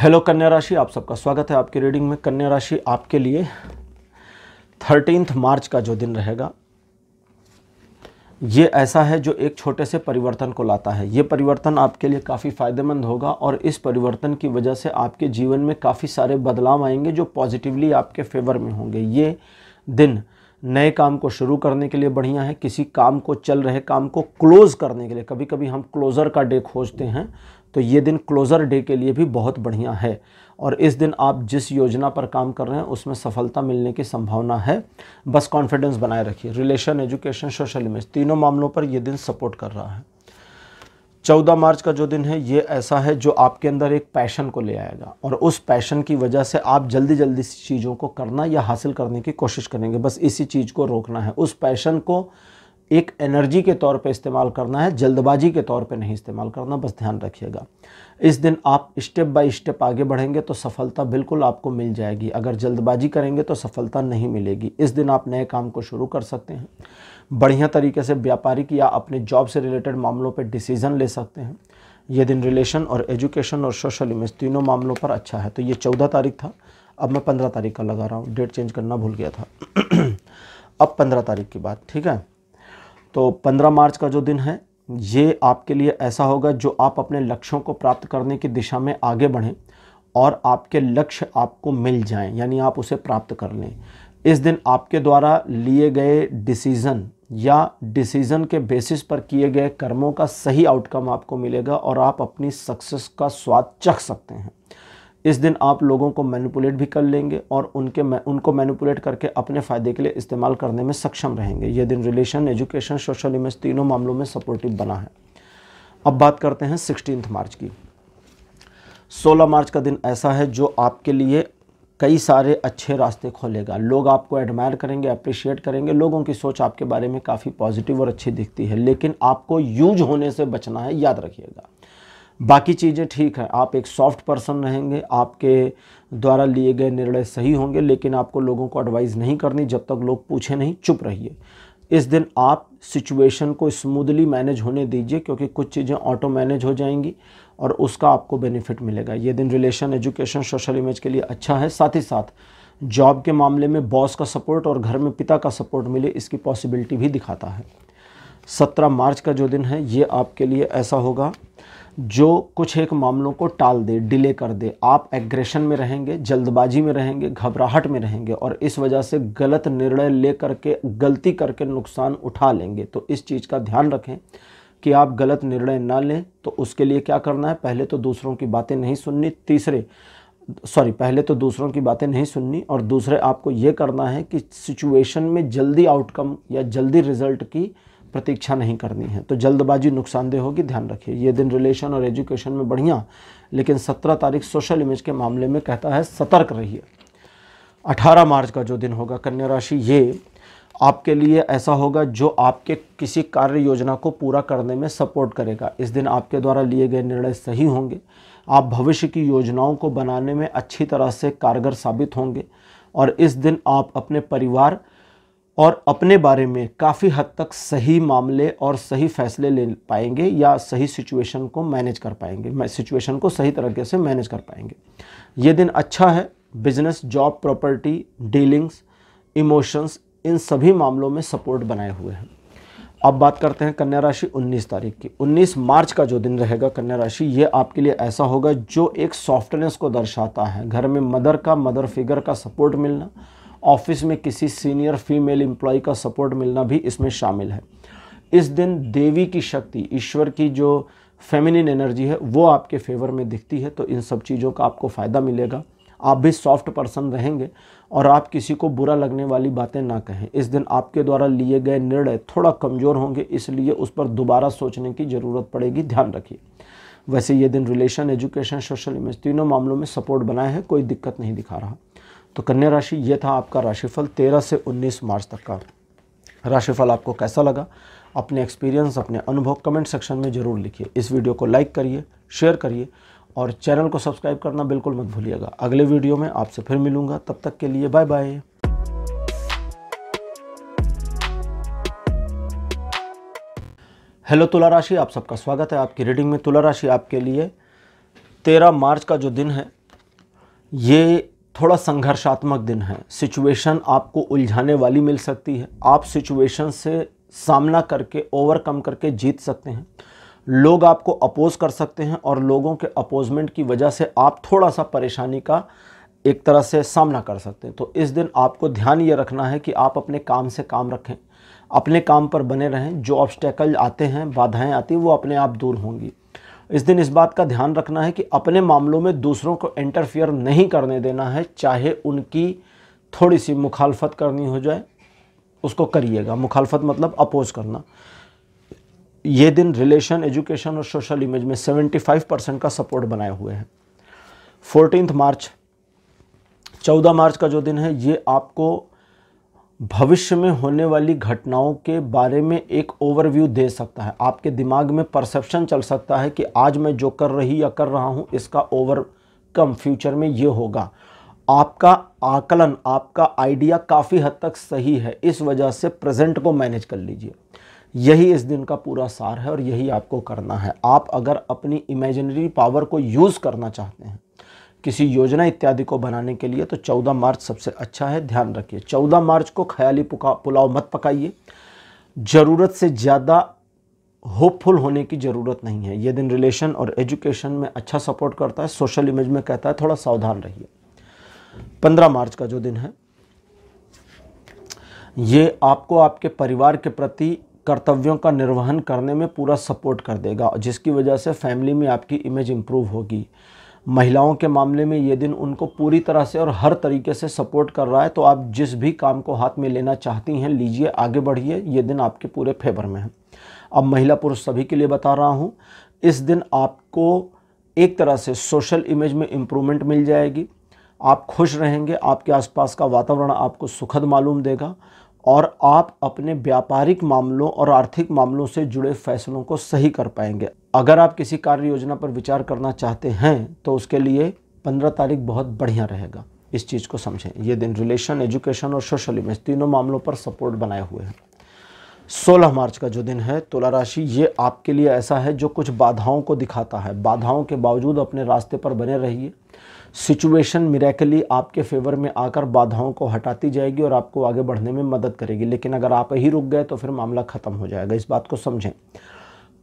हेलो कन्या राशि आप सबका स्वागत है आपकी रीडिंग में कन्या राशि आपके लिए थर्टींथ मार्च का जो दिन रहेगा ये ऐसा है जो एक छोटे से परिवर्तन को लाता है ये परिवर्तन आपके लिए काफ़ी फ़ायदेमंद होगा और इस परिवर्तन की वजह से आपके जीवन में काफ़ी सारे बदलाव आएंगे जो पॉजिटिवली आपके फेवर में होंगे ये दिन नए काम को शुरू करने के लिए बढ़िया है किसी काम को चल रहे काम को क्लोज़ करने के लिए कभी कभी हम क्लोज़र का डे खोजते हैं तो ये दिन क्लोज़र डे के लिए भी बहुत बढ़िया है और इस दिन आप जिस योजना पर काम कर रहे हैं उसमें सफलता मिलने की संभावना है बस कॉन्फिडेंस बनाए रखिए रिलेशन एजुकेशन सोशल इमेज तीनों मामलों पर यह दिन सपोर्ट कर रहा है चौदह मार्च का जो दिन है ये ऐसा है जो आपके अंदर एक पैशन को ले आएगा और उस पैशन की वजह से आप जल्दी जल्दी चीज़ों को करना या हासिल करने की कोशिश करेंगे बस इसी चीज़ को रोकना है उस पैशन को एक एनर्जी के तौर पे इस्तेमाल करना है जल्दबाजी के तौर पे नहीं इस्तेमाल करना बस ध्यान रखिएगा इस दिन आप स्टेप बाय स्टेप आगे बढ़ेंगे तो सफलता बिल्कुल आपको मिल जाएगी अगर जल्दबाजी करेंगे तो सफलता नहीं मिलेगी इस दिन आप नए काम को शुरू कर सकते हैं बढ़िया तरीके से व्यापारिक या अपने जॉब से रिलेटेड मामलों पर डिसीजन ले सकते हैं ये दिन रिलेशन और एजुकेशन और सोशल इमेज तीनों मामलों पर अच्छा है तो ये चौदह तारीख था अब मैं पंद्रह तारीख का लगा रहा हूँ डेट चेंज करना भूल गया था अब पंद्रह तारीख की बात ठीक है तो पंद्रह मार्च का जो दिन है ये आपके लिए ऐसा होगा जो आप अपने लक्ष्यों को प्राप्त करने की दिशा में आगे बढ़ें और आपके लक्ष्य आपको मिल जाएं यानी आप उसे प्राप्त कर लें इस दिन आपके द्वारा लिए गए डिसीज़न या डिसीज़न के बेसिस पर किए गए कर्मों का सही आउटकम आपको मिलेगा और आप अपनी सक्सेस का स्वाद चख सकते हैं इस दिन आप लोगों को मैनिपुलेट भी कर लेंगे और उनके उनको मैनिपुलेट करके अपने फ़ायदे के लिए इस्तेमाल करने में सक्षम रहेंगे ये दिन रिलेशन एजुकेशन सोशल इमेज तीनों मामलों में सपोर्टिव बना है अब बात करते हैं सिक्सटीन मार्च की 16 मार्च का दिन ऐसा है जो आपके लिए कई सारे अच्छे रास्ते खोलेगा लोग आपको एडमायर करेंगे अप्रिशिएट करेंगे लोगों की सोच आपके बारे में काफ़ी पॉजिटिव और अच्छी दिखती है लेकिन आपको यूज होने से बचना है याद रखिएगा बाकी चीज़ें ठीक है आप एक सॉफ्ट पर्सन रहेंगे आपके द्वारा लिए गए निर्णय सही होंगे लेकिन आपको लोगों को एडवाइस नहीं करनी जब तक लोग पूछे नहीं चुप रहिए इस दिन आप सिचुएशन को स्मूदली मैनेज होने दीजिए क्योंकि कुछ चीज़ें ऑटो मैनेज हो जाएंगी और उसका आपको बेनिफिट मिलेगा ये दिन रिलेशन एजुकेशन सोशल इमेज के लिए अच्छा है साथ ही साथ जॉब के मामले में बॉस का सपोर्ट और घर में पिता का सपोर्ट मिले इसकी पॉसिबिलिटी भी दिखाता है सत्रह मार्च का जो दिन है ये आपके लिए ऐसा होगा जो कुछ एक मामलों को टाल दे डिले कर दे आप एग्रेशन में रहेंगे जल्दबाजी में रहेंगे घबराहट में रहेंगे और इस वजह से गलत निर्णय ले करके गलती करके नुकसान उठा लेंगे तो इस चीज़ का ध्यान रखें कि आप गलत निर्णय ना लें तो उसके लिए क्या करना है पहले तो दूसरों की बातें नहीं सुननी तीसरे सॉरी पहले तो दूसरों की बातें नहीं सुननी और दूसरे आपको ये करना है कि सिचुएशन में जल्दी आउटकम या जल्दी रिजल्ट की प्रतीक्षा नहीं करनी है तो जल्दबाजी नुकसानदेह होगी ध्यान रखिए ये दिन रिलेशन और एजुकेशन में बढ़िया लेकिन सत्रह तारीख सोशल इमेज के मामले में कहता है सतर्क रहिए अठारह मार्च का जो दिन होगा कन्या राशि ये आपके लिए ऐसा होगा जो आपके किसी कार्य योजना को पूरा करने में सपोर्ट करेगा इस दिन आपके द्वारा लिए गए निर्णय सही होंगे आप भविष्य की योजनाओं को बनाने में अच्छी तरह से कारगर साबित होंगे और इस दिन आप अपने परिवार और अपने बारे में काफ़ी हद तक सही मामले और सही फैसले ले पाएंगे या सही सिचुएशन को मैनेज कर पाएंगे सिचुएशन को सही तरीके से मैनेज कर पाएंगे ये दिन अच्छा है business job property dealings emotions इन सभी मामलों में सपोर्ट बनाए हुए हैं अब बात करते हैं कन्या राशि 19 तारीख की 19 मार्च का जो दिन रहेगा कन्या राशि ये आपके लिए ऐसा होगा जो एक सॉफ्टनेस को दर्शाता है घर में मदर का मदर फिगर का सपोर्ट मिलना ऑफिस में किसी सीनियर फीमेल एम्प्लॉय का सपोर्ट मिलना भी इसमें शामिल है इस दिन देवी की शक्ति ईश्वर की जो फेमिनिन एनर्जी है वो आपके फेवर में दिखती है तो इन सब चीज़ों का आपको फ़ायदा मिलेगा आप भी सॉफ्ट पर्सन रहेंगे और आप किसी को बुरा लगने वाली बातें ना कहें इस दिन आपके द्वारा लिए गए निर्णय थोड़ा कमज़ोर होंगे इसलिए उस पर दोबारा सोचने की ज़रूरत पड़ेगी ध्यान रखिए वैसे ये दिन रिलेशन एजुकेशन सोशल इमेज तीनों मामलों में सपोर्ट बनाए हैं कोई दिक्कत नहीं दिखा रहा तो कन्या राशि ये था आपका राशिफल 13 से 19 मार्च तक का राशिफल आपको कैसा लगा अपने एक्सपीरियंस अपने अनुभव कमेंट सेक्शन में ज़रूर लिखिए इस वीडियो को लाइक करिए शेयर करिए और चैनल को सब्सक्राइब करना बिल्कुल मत भूलिएगा अगले वीडियो में आपसे फिर मिलूंगा तब तक के लिए बाय बाय हेलो तुला राशि आप सबका स्वागत है आपकी रीडिंग में तुला राशि आपके लिए तेरह मार्च का जो दिन है ये थोड़ा संघर्षात्मक दिन है सिचुएशन आपको उलझाने वाली मिल सकती है आप सिचुएशन से सामना करके ओवरकम करके जीत सकते हैं लोग आपको अपोज कर सकते हैं और लोगों के अपोजमेंट की वजह से आप थोड़ा सा परेशानी का एक तरह से सामना कर सकते हैं तो इस दिन आपको ध्यान ये रखना है कि आप अपने काम से काम रखें अपने काम पर बने रहें जो ऑब्स्टेकल आते हैं बाधाएं आती हैं वो अपने आप दूर होंगी इस दिन इस बात का ध्यान रखना है कि अपने मामलों में दूसरों को इंटरफियर नहीं करने देना है चाहे उनकी थोड़ी सी मुखालफत करनी हो जाए उसको करिएगा मुखालफत मतलब अपोज करना ये दिन रिलेशन एजुकेशन और सोशल इमेज में 75 परसेंट का सपोर्ट बनाए हुए हैं फोर्टीन मार्च चौदह मार्च का जो दिन है ये आपको भविष्य में होने वाली घटनाओं के बारे में एक ओवरव्यू दे सकता है आपके दिमाग में परसेप्शन चल सकता है कि आज मैं जो कर रही या कर रहा हूँ इसका ओवर कम फ्यूचर में ये होगा आपका आकलन आपका आइडिया काफ़ी हद तक सही है इस वजह से प्रेजेंट को मैनेज कर लीजिए यही इस दिन का पूरा सार है और यही आपको करना है आप अगर अपनी इमेजिनरी पावर को यूज़ करना चाहते हैं किसी योजना इत्यादि को बनाने के लिए तो 14 मार्च सबसे अच्छा है ध्यान रखिए 14 मार्च को ख्याली पुलाव मत पकाइए ज़रूरत से ज़्यादा होपफुल होने की ज़रूरत नहीं है ये दिन रिलेशन और एजुकेशन में अच्छा सपोर्ट करता है सोशल इमेज में कहता है थोड़ा सावधान रहिए पंद्रह मार्च का जो दिन है ये आपको आपके परिवार के प्रति कर्तव्यों का निर्वहन करने में पूरा सपोर्ट कर देगा जिसकी वजह से फैमिली में आपकी इमेज इम्प्रूव होगी महिलाओं के मामले में ये दिन उनको पूरी तरह से और हर तरीके से सपोर्ट कर रहा है तो आप जिस भी काम को हाथ में लेना चाहती हैं लीजिए आगे बढ़िए ये दिन आपके पूरे फेवर में है अब महिला पुरुष सभी के लिए बता रहा हूँ इस दिन आपको एक तरह से सोशल इमेज में इम्प्रूवमेंट मिल जाएगी आप खुश रहेंगे आपके आसपास का वातावरण आपको सुखद मालूम देगा और आप अपने व्यापारिक मामलों और आर्थिक मामलों से जुड़े फैसलों को सही कर पाएंगे अगर आप किसी कार्य योजना पर विचार करना चाहते हैं तो उसके लिए पंद्रह तारीख बहुत बढ़िया रहेगा इस चीज़ को समझें ये दिन रिलेशन एजुकेशन और सोशल इमेज तीनों मामलों पर सपोर्ट बनाए हुए हैं 16 मार्च का जो दिन है तुला राशि ये आपके लिए ऐसा है जो कुछ बाधाओं को दिखाता है बाधाओं के बावजूद अपने रास्ते पर बने रहिए सिचुएशन मिरेकली आपके फेवर में आकर बाधाओं को हटाती जाएगी और आपको आगे बढ़ने में मदद करेगी लेकिन अगर आप ही रुक गए तो फिर मामला ख़त्म हो जाएगा इस बात को समझें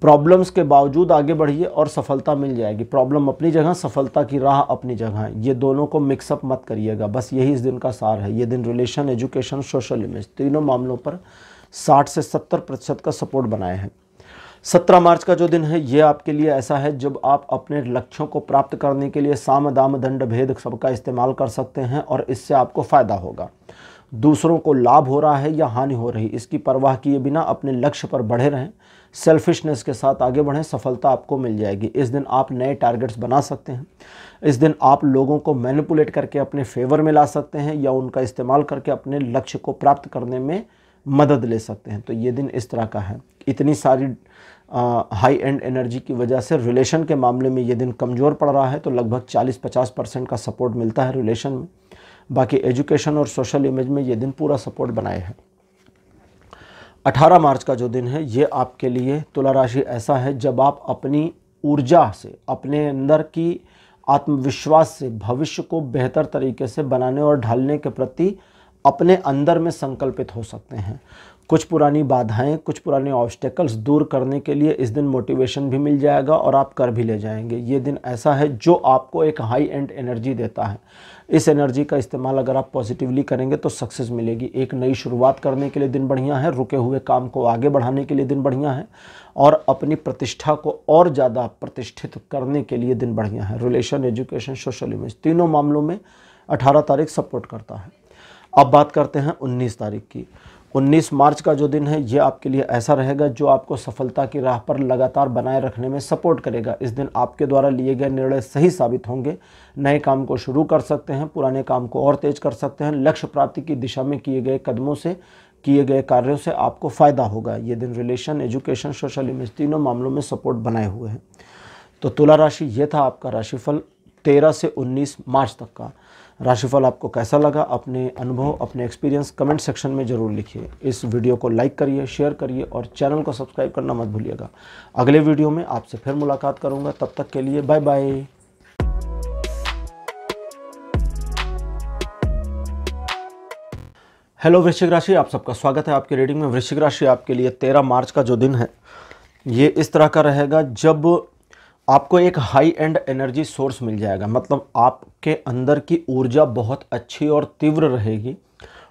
प्रॉब्लम्स के बावजूद आगे बढ़िए और सफलता मिल जाएगी प्रॉब्लम अपनी जगह सफलता की राह अपनी जगह है ये दोनों को मिक्सअप मत करिएगा बस यही इस दिन का सार है ये दिन रिलेशन एजुकेशन सोशल इमेज तीनों मामलों पर 60 से 70 प्रतिशत का सपोर्ट बनाए हैं सत्रह मार्च का जो दिन है ये आपके लिए ऐसा है जब आप अपने लक्ष्यों को प्राप्त करने के लिए साम दाम दंड भेद सबका इस्तेमाल कर सकते हैं और इससे आपको फ़ायदा होगा दूसरों को लाभ हो रहा है या हानि हो रही इसकी परवाह किए बिना अपने लक्ष्य पर बढ़े रहें सेल्फिशनेस के साथ आगे बढ़ें सफलता आपको मिल जाएगी इस दिन आप नए टारगेट्स बना सकते हैं इस दिन आप लोगों को मैनिपुलेट करके अपने फेवर में ला सकते हैं या उनका इस्तेमाल करके अपने लक्ष्य को प्राप्त करने में मदद ले सकते हैं तो ये दिन इस तरह का है इतनी सारी हाई एंड एनर्जी की वजह से रिलेशन के मामले में ये दिन कमज़ोर पड़ रहा है तो लगभग 40-50 परसेंट का सपोर्ट मिलता है रिलेशन में बाकी एजुकेशन और सोशल इमेज में ये दिन पूरा सपोर्ट बनाए हैं 18 मार्च का जो दिन है ये आपके लिए तुला राशि ऐसा है जब आप अपनी ऊर्जा से अपने अंदर की आत्मविश्वास से भविष्य को बेहतर तरीके से बनाने और ढालने के प्रति अपने अंदर में संकल्पित हो सकते हैं कुछ पुरानी बाधाएं कुछ पुराने ऑब्स्टेकल्स दूर करने के लिए इस दिन मोटिवेशन भी मिल जाएगा और आप कर भी ले जाएंगे ये दिन ऐसा है जो आपको एक हाई एंड एनर्जी देता है इस एनर्जी का इस्तेमाल अगर आप पॉजिटिवली करेंगे तो सक्सेस मिलेगी एक नई शुरुआत करने के लिए दिन बढ़िया है रुके हुए काम को आगे बढ़ाने के लिए दिन बढ़िया है और अपनी प्रतिष्ठा को और ज़्यादा प्रतिष्ठित करने के लिए दिन बढ़िया है रिलेशन एजुकेशन सोशल इमेज तीनों मामलों में अठारह तारीख सपोर्ट करता है अब बात करते हैं उन्नीस तारीख की 19 मार्च का जो दिन है ये आपके लिए ऐसा रहेगा जो आपको सफलता की राह पर लगातार बनाए रखने में सपोर्ट करेगा इस दिन आपके द्वारा लिए गए निर्णय सही साबित होंगे नए काम को शुरू कर सकते हैं पुराने काम को और तेज कर सकते हैं लक्ष्य प्राप्ति की दिशा में किए गए कदमों से किए गए कार्यों से आपको फ़ायदा होगा ये दिन रिलेशन एजुकेशन सोशल इमेज तीनों मामलों में सपोर्ट बनाए हुए हैं तो तुला राशि ये था आपका राशिफल तेरह से उन्नीस मार्च तक का राशिफल आपको कैसा लगा अपने अनुभव अपने एक्सपीरियंस कमेंट सेक्शन में ज़रूर लिखिए इस वीडियो को लाइक करिए शेयर करिए और चैनल को सब्सक्राइब करना मत भूलिएगा अगले वीडियो में आपसे फिर मुलाकात करूँगा तब तक के लिए बाय बाय हेलो वृश्चिक राशि आप सबका स्वागत है आपकी रीडिंग में वृश्चिक राशि आपके लिए तेरह मार्च का जो दिन है ये इस तरह का रहेगा जब आपको एक हाई एंड एनर्जी सोर्स मिल जाएगा मतलब आपके अंदर की ऊर्जा बहुत अच्छी और तीव्र रहेगी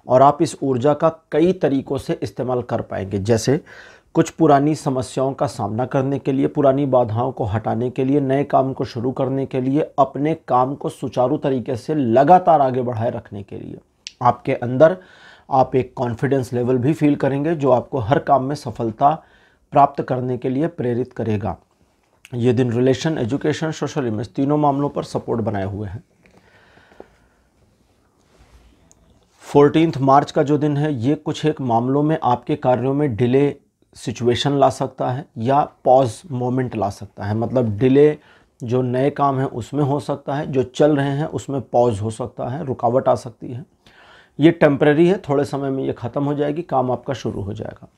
और आप इस ऊर्जा का कई तरीक़ों से इस्तेमाल कर पाएंगे जैसे कुछ पुरानी समस्याओं का सामना करने के लिए पुरानी बाधाओं को हटाने के लिए नए काम को शुरू करने के लिए अपने काम को सुचारू तरीके से लगातार आगे बढ़ाए रखने के लिए आपके अंदर आप एक कॉन्फिडेंस लेवल भी फील करेंगे जो आपको हर काम में सफलता प्राप्त करने के लिए प्रेरित करेगा ये दिन रिलेशन एजुकेशन सोशल इमेज तीनों मामलों पर सपोर्ट बनाए हुए हैं फोर्टीन मार्च का जो दिन है ये कुछ एक मामलों में आपके कार्यों में डिले सिचुएशन ला सकता है या पॉज मोमेंट ला सकता है मतलब डिले जो नए काम है उसमें हो सकता है जो चल रहे हैं उसमें पॉज हो सकता है रुकावट आ सकती है ये टेम्प्रेरी है थोड़े समय में ये ख़त्म हो जाएगी काम आपका शुरू हो जाएगा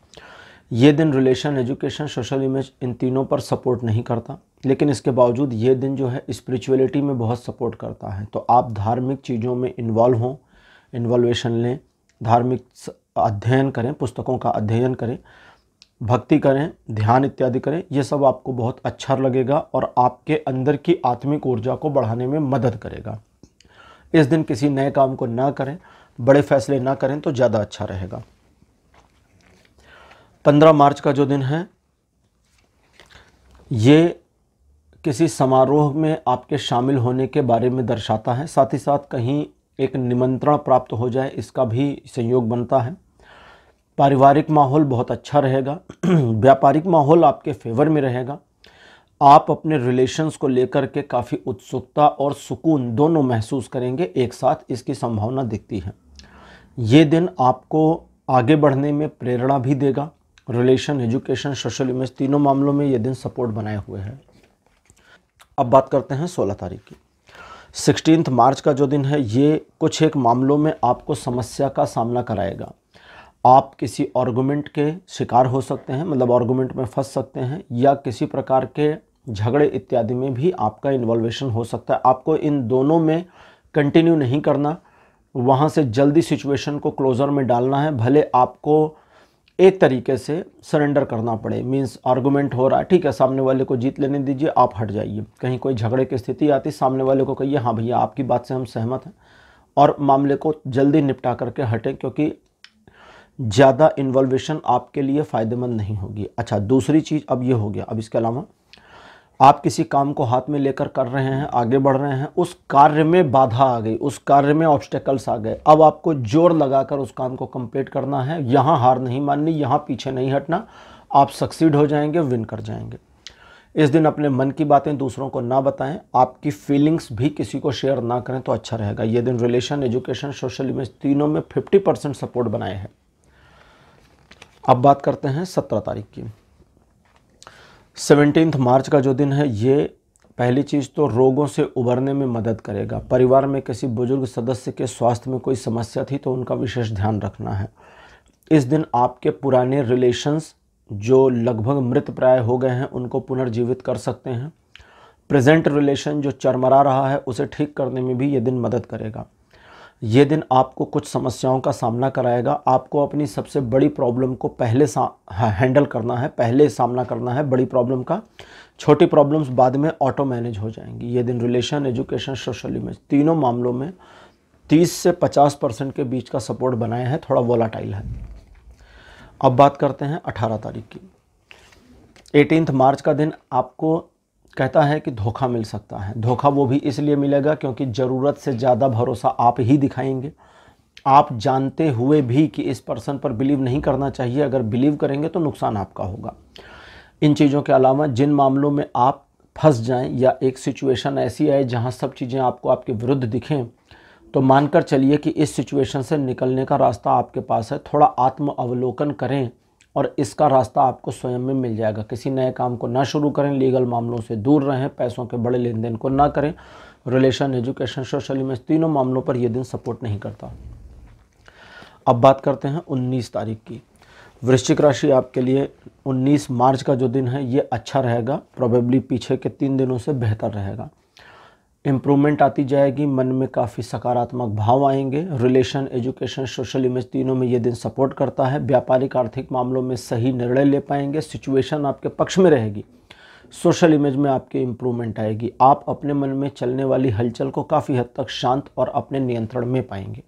ये दिन रिलेशन एजुकेशन सोशल इमेज इन तीनों पर सपोर्ट नहीं करता लेकिन इसके बावजूद ये दिन जो है स्पिरिचुअलिटी में बहुत सपोर्ट करता है तो आप धार्मिक चीज़ों में इन्वॉल्व हों इन्वॉल्वेशन लें धार्मिक अध्ययन करें पुस्तकों का अध्ययन करें भक्ति करें ध्यान इत्यादि करें ये सब आपको बहुत अच्छा लगेगा और आपके अंदर की आत्मिक ऊर्जा को बढ़ाने में मदद करेगा इस दिन किसी नए काम को ना करें बड़े फैसले ना करें तो ज़्यादा अच्छा रहेगा पंद्रह मार्च का जो दिन है ये किसी समारोह में आपके शामिल होने के बारे में दर्शाता है साथ ही साथ कहीं एक निमंत्रण प्राप्त हो जाए इसका भी संयोग बनता है पारिवारिक माहौल बहुत अच्छा रहेगा व्यापारिक माहौल आपके फेवर में रहेगा आप अपने रिलेशन्स को लेकर के काफ़ी उत्सुकता और सुकून दोनों महसूस करेंगे एक साथ इसकी संभावना दिखती है ये दिन आपको आगे बढ़ने में प्रेरणा भी देगा रिलेशन एजुकेशन सोशल इमेज तीनों मामलों में ये दिन सपोर्ट बनाए हुए हैं अब बात करते हैं सोलह तारीख की सिक्सटीन मार्च का जो दिन है ये कुछ एक मामलों में आपको समस्या का सामना कराएगा आप किसी आर्गूमेंट के शिकार हो सकते हैं मतलब आर्गूमेंट में फंस सकते हैं या किसी प्रकार के झगड़े इत्यादि में भी आपका इन्वॉल्वेशन हो सकता है आपको इन दोनों में कंटिन्यू नहीं करना वहाँ से जल्दी सिचुएशन को क्लोज़र में डालना है भले आपको एक तरीके से सरेंडर करना पड़े मींस आर्गूमेंट हो रहा है ठीक है सामने वाले को जीत लेने दीजिए आप हट जाइए कहीं कोई झगड़े की स्थिति आती सामने वाले को कहिए हाँ भैया आपकी बात से हम सहमत हैं और मामले को जल्दी निपटा करके हटें क्योंकि ज़्यादा इन्वॉल्वेशन आपके लिए फ़ायदेमंद नहीं होगी अच्छा दूसरी चीज़ अब ये हो गया अब इसके अलावा आप किसी काम को हाथ में लेकर कर रहे हैं आगे बढ़ रहे हैं उस कार्य में बाधा आ गई उस कार्य में ऑब्स्टेकल्स आ गए अब आपको जोर लगाकर उस काम को कंप्लीट करना है यहाँ हार नहीं माननी यहाँ पीछे नहीं हटना आप सक्सीड हो जाएंगे विन कर जाएंगे इस दिन अपने मन की बातें दूसरों को ना बताएं आपकी फीलिंग्स भी किसी को शेयर ना करें तो अच्छा रहेगा ये दिन रिलेशन एजुकेशन सोशल इमेज तीनों में 50 परसेंट सपोर्ट बनाए हैं अब बात करते हैं सत्रह तारीख की सेवनटीन मार्च का जो दिन है ये पहली चीज़ तो रोगों से उबरने में मदद करेगा परिवार में किसी बुजुर्ग सदस्य के स्वास्थ्य में कोई समस्या थी तो उनका विशेष ध्यान रखना है इस दिन आपके पुराने रिलेशंस जो लगभग मृत प्राय हो गए हैं उनको पुनर्जीवित कर सकते हैं प्रेजेंट रिलेशन जो चरमरा रहा है उसे ठीक करने में भी ये दिन मदद करेगा ये दिन आपको कुछ समस्याओं का सामना कराएगा आपको अपनी सबसे बड़ी प्रॉब्लम को पहले हैंडल करना है पहले सामना करना है बड़ी प्रॉब्लम का छोटी प्रॉब्लम्स बाद में ऑटो मैनेज हो जाएंगी ये दिन रिलेशन एजुकेशन सोशल इमेज तीनों मामलों में 30 से 50 परसेंट के बीच का सपोर्ट बनाए हैं थोड़ा वोलाटाइल है अब बात करते हैं 18 तारीख की 18 मार्च का दिन आपको कहता है कि धोखा मिल सकता है धोखा वो भी इसलिए मिलेगा क्योंकि ज़रूरत से ज़्यादा भरोसा आप ही दिखाएंगे आप जानते हुए भी कि इस पर्सन पर बिलीव नहीं करना चाहिए अगर बिलीव करेंगे तो नुकसान आपका होगा इन चीज़ों के अलावा जिन मामलों में आप फंस जाएं या एक सिचुएशन ऐसी आए जहां सब चीज़ें आपको आपके विरुद्ध दिखें तो मानकर चलिए कि इस सिचुएशन से निकलने का रास्ता आपके पास है थोड़ा आत्म अवलोकन करें और इसका रास्ता आपको स्वयं में मिल जाएगा किसी नए काम को ना शुरू करें लीगल मामलों से दूर रहें पैसों के बड़े लेन देन को ना करें रिलेशन एजुकेशन सोशल इमेज तीनों मामलों पर यह दिन सपोर्ट नहीं करता अब बात करते हैं 19 तारीख की वृश्चिक राशि आपके लिए 19 मार्च का जो दिन है ये अच्छा रहेगा प्रॉबेबली पीछे के तीन दिनों से बेहतर रहेगा इम्प्रूवमेंट आती जाएगी मन में काफ़ी सकारात्मक भाव आएंगे रिलेशन एजुकेशन सोशल इमेज तीनों में ये दिन सपोर्ट करता है व्यापारिक आर्थिक मामलों में सही निर्णय ले पाएंगे सिचुएशन आपके पक्ष में रहेगी सोशल इमेज में आपकी इम्प्रूवमेंट आएगी आप अपने मन में चलने वाली हलचल को काफ़ी हद तक शांत और अपने नियंत्रण में पाएंगे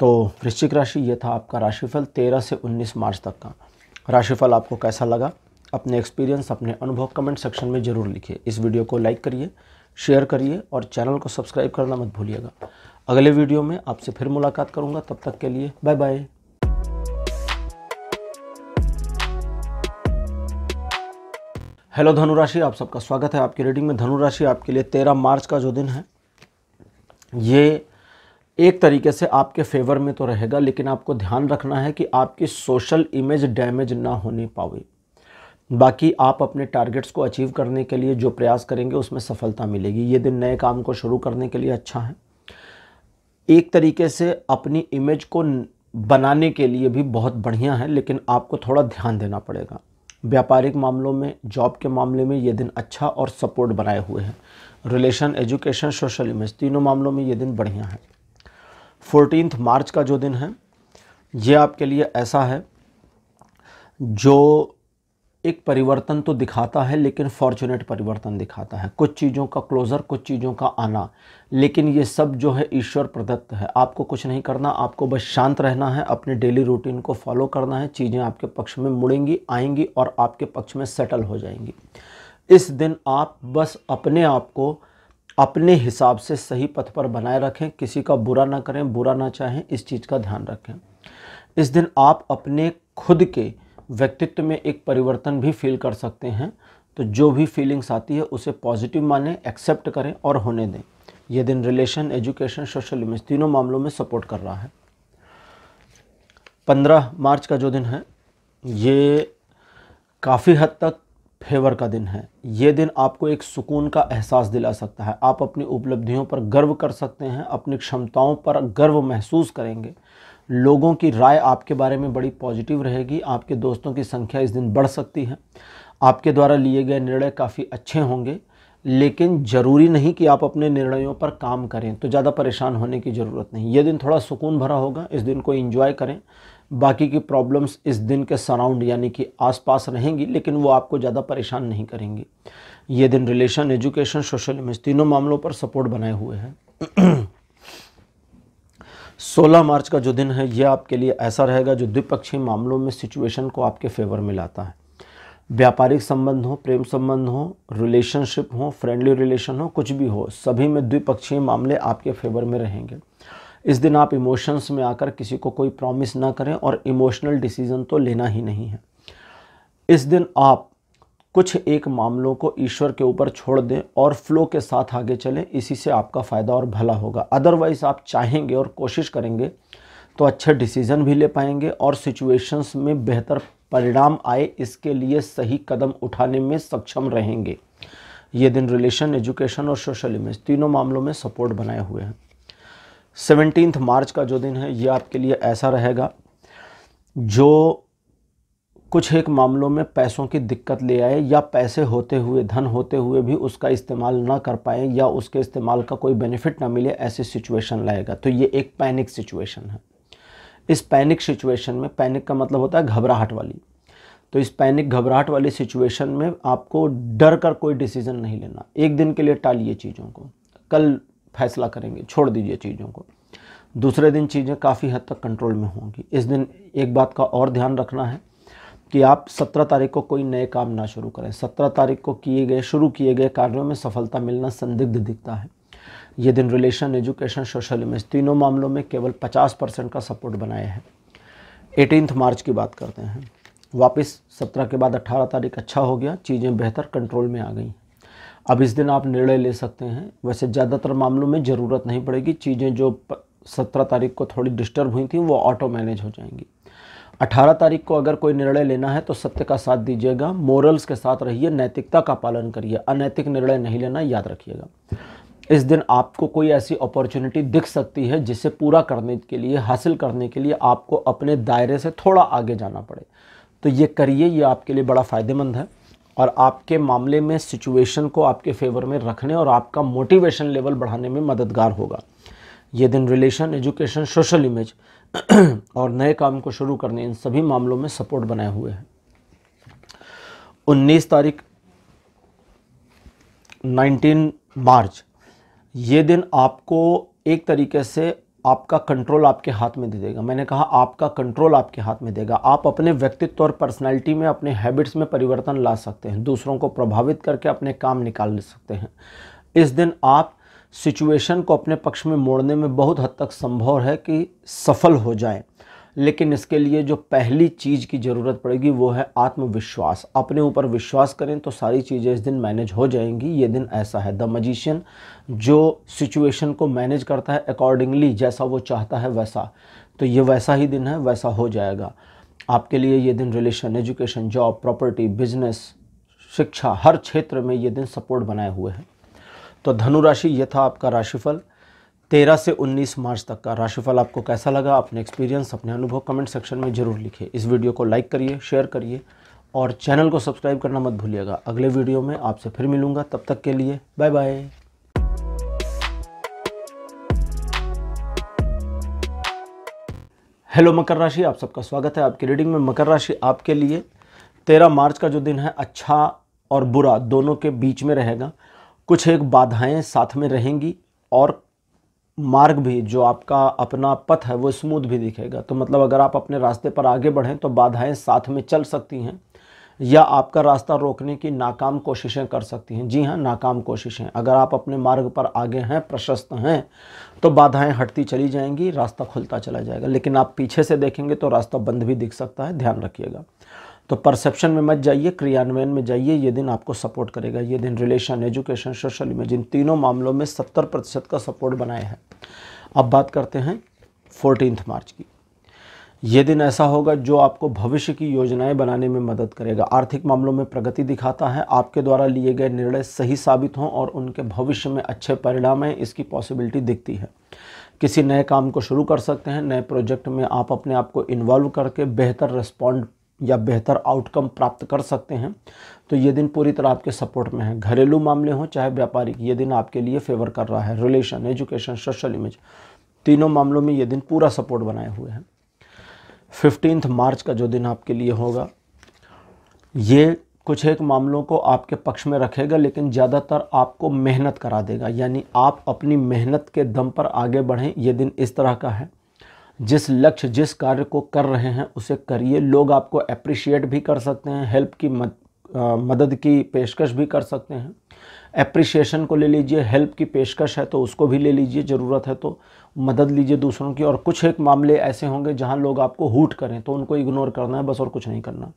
तो वृश्चिक राशि ये था आपका राशिफल तेरह से उन्नीस मार्च तक का राशिफल आपको कैसा लगा अपने एक्सपीरियंस अपने अनुभव कमेंट सेक्शन में ज़रूर लिखिए इस वीडियो को लाइक करिए शेयर करिए और चैनल को सब्सक्राइब करना मत भूलिएगा अगले वीडियो में आपसे फिर मुलाकात करूंगा तब तक के लिए बाय बाय हेलो धनुराशि आप सबका स्वागत है आपकी रीडिंग में धनुराशि आपके लिए तेरह मार्च का जो दिन है ये एक तरीके से आपके फेवर में तो रहेगा लेकिन आपको ध्यान रखना है कि आपकी सोशल इमेज डैमेज ना होने पावे बाकी आप अपने टारगेट्स को अचीव करने के लिए जो प्रयास करेंगे उसमें सफलता मिलेगी ये दिन नए काम को शुरू करने के लिए अच्छा है एक तरीके से अपनी इमेज को बनाने के लिए भी बहुत बढ़िया है लेकिन आपको थोड़ा ध्यान देना पड़ेगा व्यापारिक मामलों में जॉब के मामले में ये दिन अच्छा और सपोर्ट बनाए हुए हैं रिलेशन एजुकेशन सोशल इमेज तीनों मामलों में ये दिन बढ़िया है फोर्टीन मार्च का जो दिन है ये आपके लिए ऐसा है जो एक परिवर्तन तो दिखाता है लेकिन फॉर्चुनेट परिवर्तन दिखाता है कुछ चीज़ों का क्लोज़र कुछ चीज़ों का आना लेकिन ये सब जो है ईश्वर प्रदत्त है आपको कुछ नहीं करना आपको बस शांत रहना है अपने डेली रूटीन को फॉलो करना है चीज़ें आपके पक्ष में मुड़ेंगी आएंगी और आपके पक्ष में सेटल हो जाएंगी इस दिन आप बस अपने आप को अपने हिसाब से सही पथ पर बनाए रखें किसी का बुरा ना करें बुरा ना चाहें इस चीज़ का ध्यान रखें इस दिन आप अपने खुद के व्यक्तित्व में एक परिवर्तन भी फील कर सकते हैं तो जो भी फीलिंग्स आती है उसे पॉजिटिव माने एक्सेप्ट करें और होने दें ये दिन रिलेशन एजुकेशन सोशल इमेज तीनों मामलों में सपोर्ट कर रहा है पंद्रह मार्च का जो दिन है ये काफ़ी हद तक फेवर का दिन है ये दिन आपको एक सुकून का एहसास दिला सकता है आप अपनी उपलब्धियों पर गर्व कर सकते हैं अपनी क्षमताओं पर गर्व महसूस करेंगे लोगों की राय आपके बारे में बड़ी पॉजिटिव रहेगी आपके दोस्तों की संख्या इस दिन बढ़ सकती है आपके द्वारा लिए गए निर्णय काफ़ी अच्छे होंगे लेकिन ज़रूरी नहीं कि आप अपने निर्णयों पर काम करें तो ज़्यादा परेशान होने की ज़रूरत नहीं ये दिन थोड़ा सुकून भरा होगा इस दिन को इन्जॉय करें बाकी की प्रॉब्लम्स इस दिन के सराउंड यानी कि आसपास रहेंगी लेकिन वो आपको ज़्यादा परेशान नहीं करेंगी ये दिन रिलेशन एजुकेशन सोशल इमेज तीनों मामलों पर सपोर्ट बनाए हुए हैं 16 मार्च का जो दिन है यह आपके लिए ऐसा रहेगा जो द्विपक्षीय मामलों में सिचुएशन को आपके फेवर में लाता है व्यापारिक संबंध हो प्रेम संबंध हो रिलेशनशिप हो फ्रेंडली रिलेशन हो कुछ भी हो सभी में द्विपक्षीय मामले आपके फेवर में रहेंगे इस दिन आप इमोशंस में आकर किसी को कोई प्रॉमिस ना करें और इमोशनल डिसीज़न तो लेना ही नहीं है इस दिन आप कुछ एक मामलों को ईश्वर के ऊपर छोड़ दें और फ्लो के साथ आगे चलें इसी से आपका फ़ायदा और भला होगा अदरवाइज़ आप चाहेंगे और कोशिश करेंगे तो अच्छे डिसीज़न भी ले पाएंगे और सिचुएशंस में बेहतर परिणाम आए इसके लिए सही कदम उठाने में सक्षम रहेंगे ये दिन रिलेशन एजुकेशन और सोशल इमेज तीनों मामलों में सपोर्ट बनाए हुए हैं सेवनटीन्थ मार्च का जो दिन है ये आपके लिए ऐसा रहेगा जो कुछ एक मामलों में पैसों की दिक्कत ले आए या पैसे होते हुए धन होते हुए भी उसका इस्तेमाल ना कर पाए या उसके इस्तेमाल का कोई बेनिफिट ना मिले ऐसी सिचुएशन लाएगा तो ये एक पैनिक सिचुएशन है इस पैनिक सिचुएशन में पैनिक का मतलब होता है घबराहट वाली तो इस पैनिक घबराहट वाली सिचुएशन में आपको डर कर कोई डिसीज़न नहीं लेना एक दिन के लिए टालिए चीज़ों को कल फैसला करेंगे छोड़ दीजिए चीज़ों को दूसरे दिन चीज़ें काफ़ी हद तक कंट्रोल में होंगी इस दिन एक बात का और ध्यान रखना है कि आप 17 तारीख को कोई नए काम ना शुरू करें 17 तारीख को किए गए शुरू किए गए कार्यों में सफलता मिलना संदिग्ध दिखता है ये दिन रिलेशन एजुकेशन सोशल इमेज तीनों मामलों में केवल 50 परसेंट का सपोर्ट बनाया है एटीनथ मार्च की बात करते हैं वापस 17 के बाद 18 तारीख अच्छा हो गया चीज़ें बेहतर कंट्रोल में आ गई अब इस दिन आप निर्णय ले सकते हैं वैसे ज़्यादातर मामलों में ज़रूरत नहीं पड़ेगी चीज़ें जो सत्रह तारीख को थोड़ी डिस्टर्ब हुई थी वो ऑटो मैनेज हो जाएंगी 18 तारीख को अगर कोई निर्णय लेना है तो सत्य का साथ दीजिएगा मॉरल्स के साथ रहिए नैतिकता का पालन करिए अनैतिक निर्णय नहीं लेना याद रखिएगा इस दिन आपको कोई ऐसी अपॉर्चुनिटी दिख सकती है जिसे पूरा करने के लिए हासिल करने के लिए आपको अपने दायरे से थोड़ा आगे जाना पड़े तो ये करिए ये आपके लिए बड़ा फ़ायदेमंद है और आपके मामले में सिचुएशन को आपके फेवर में रखने और आपका मोटिवेशन लेवल बढ़ाने में मददगार होगा ये दिन रिलेशन एजुकेशन सोशल इमेज और नए काम को शुरू करने इन सभी मामलों में सपोर्ट बनाए हुए हैं 19 तारीख 19 मार्च ये दिन आपको एक तरीके से आपका कंट्रोल आपके हाथ में दे देगा मैंने कहा आपका कंट्रोल आपके हाथ में देगा आप अपने व्यक्तित्व और पर्सनैलिटी में अपने हैबिट्स में परिवर्तन ला सकते हैं दूसरों को प्रभावित करके अपने काम निकाल सकते हैं इस दिन आप सिचुएशन को अपने पक्ष में मोड़ने में बहुत हद तक संभव है कि सफल हो जाए लेकिन इसके लिए जो पहली चीज़ की ज़रूरत पड़ेगी वो है आत्मविश्वास अपने ऊपर विश्वास करें तो सारी चीज़ें इस दिन मैनेज हो जाएंगी ये दिन ऐसा है द मजिशियन जो सिचुएशन को मैनेज करता है अकॉर्डिंगली जैसा वो चाहता है वैसा तो ये वैसा ही दिन है वैसा हो जाएगा आपके लिए ये दिन relation education job property business शिक्षा हर क्षेत्र में ये दिन सपोर्ट बनाए हुए हैं तो धनुराशि ये था आपका राशिफल 13 से उन्नीस मार्च तक का राशिफल आपको कैसा लगा अपने एक्सपीरियंस अपने अनुभव कमेंट सेक्शन में जरूर लिखिए इस वीडियो को लाइक करिए शेयर करिए और चैनल को सब्सक्राइब करना मत भूलिएगा अगले वीडियो में आपसे फिर मिलूंगा तब तक के लिए बाय बाय हेलो मकर राशि आप सबका स्वागत है आपकी रीडिंग में मकर राशि आपके लिए तेरह मार्च का जो दिन है अच्छा और बुरा दोनों के बीच में रहेगा कुछ एक बाधाएं साथ में रहेंगी और मार्ग भी जो आपका अपना पथ है वो स्मूथ भी दिखेगा तो मतलब अगर आप अपने रास्ते पर आगे बढ़ें तो बाधाएं साथ में चल सकती हैं या आपका रास्ता रोकने की नाकाम कोशिशें कर सकती हैं जी हाँ नाकाम कोशिशें अगर आप अपने मार्ग पर आगे हैं प्रशस्त हैं तो बाधाएं हटती चली जाएंगी रास्ता खुलता चला जाएगा लेकिन आप पीछे से देखेंगे तो रास्ता बंद भी दिख सकता है ध्यान रखिएगा तो परसेप्शन में मत जाइए क्रियान्वयन में जाइए ये दिन आपको सपोर्ट करेगा ये दिन रिलेशन एजुकेशन सोशल इमेज इन तीनों मामलों में सत्तर प्रतिशत का सपोर्ट बनाए हैं अब बात करते हैं फोर्टीन मार्च की ये दिन ऐसा होगा जो आपको भविष्य की योजनाएं बनाने में मदद करेगा आर्थिक मामलों में प्रगति दिखाता है आपके द्वारा लिए गए निर्णय सही साबित हों और उनके भविष्य में अच्छे परिणाम हैं इसकी पॉसिबिलिटी दिखती है किसी नए काम को शुरू कर सकते हैं नए प्रोजेक्ट में आप अपने आप को इन्वॉल्व करके बेहतर रिस्पॉन्ड या बेहतर आउटकम प्राप्त कर सकते हैं तो ये दिन पूरी तरह आपके सपोर्ट में है घरेलू मामले हों चाहे व्यापारिक ये दिन आपके लिए फेवर कर रहा है रिलेशन एजुकेशन सोशल इमेज तीनों मामलों में ये दिन पूरा सपोर्ट बनाए हुए हैं फिफ्टीन मार्च का जो दिन आपके लिए होगा ये कुछ एक मामलों को आपके पक्ष में रखेगा लेकिन ज़्यादातर आपको मेहनत करा देगा यानी आप अपनी मेहनत के दम पर आगे बढ़ें ये दिन इस तरह का है जिस लक्ष्य जिस कार्य को कर रहे हैं उसे करिए लोग आपको अप्रिशिएट भी कर सकते हैं हेल्प की मद, आ, मदद की पेशकश भी कर सकते हैं अप्रिशिएशन को ले लीजिए हेल्प की पेशकश है तो उसको भी ले लीजिए ज़रूरत है तो मदद लीजिए दूसरों की और कुछ एक मामले ऐसे होंगे जहां लोग आपको हूट करें तो उनको इग्नोर करना है बस और कुछ नहीं करना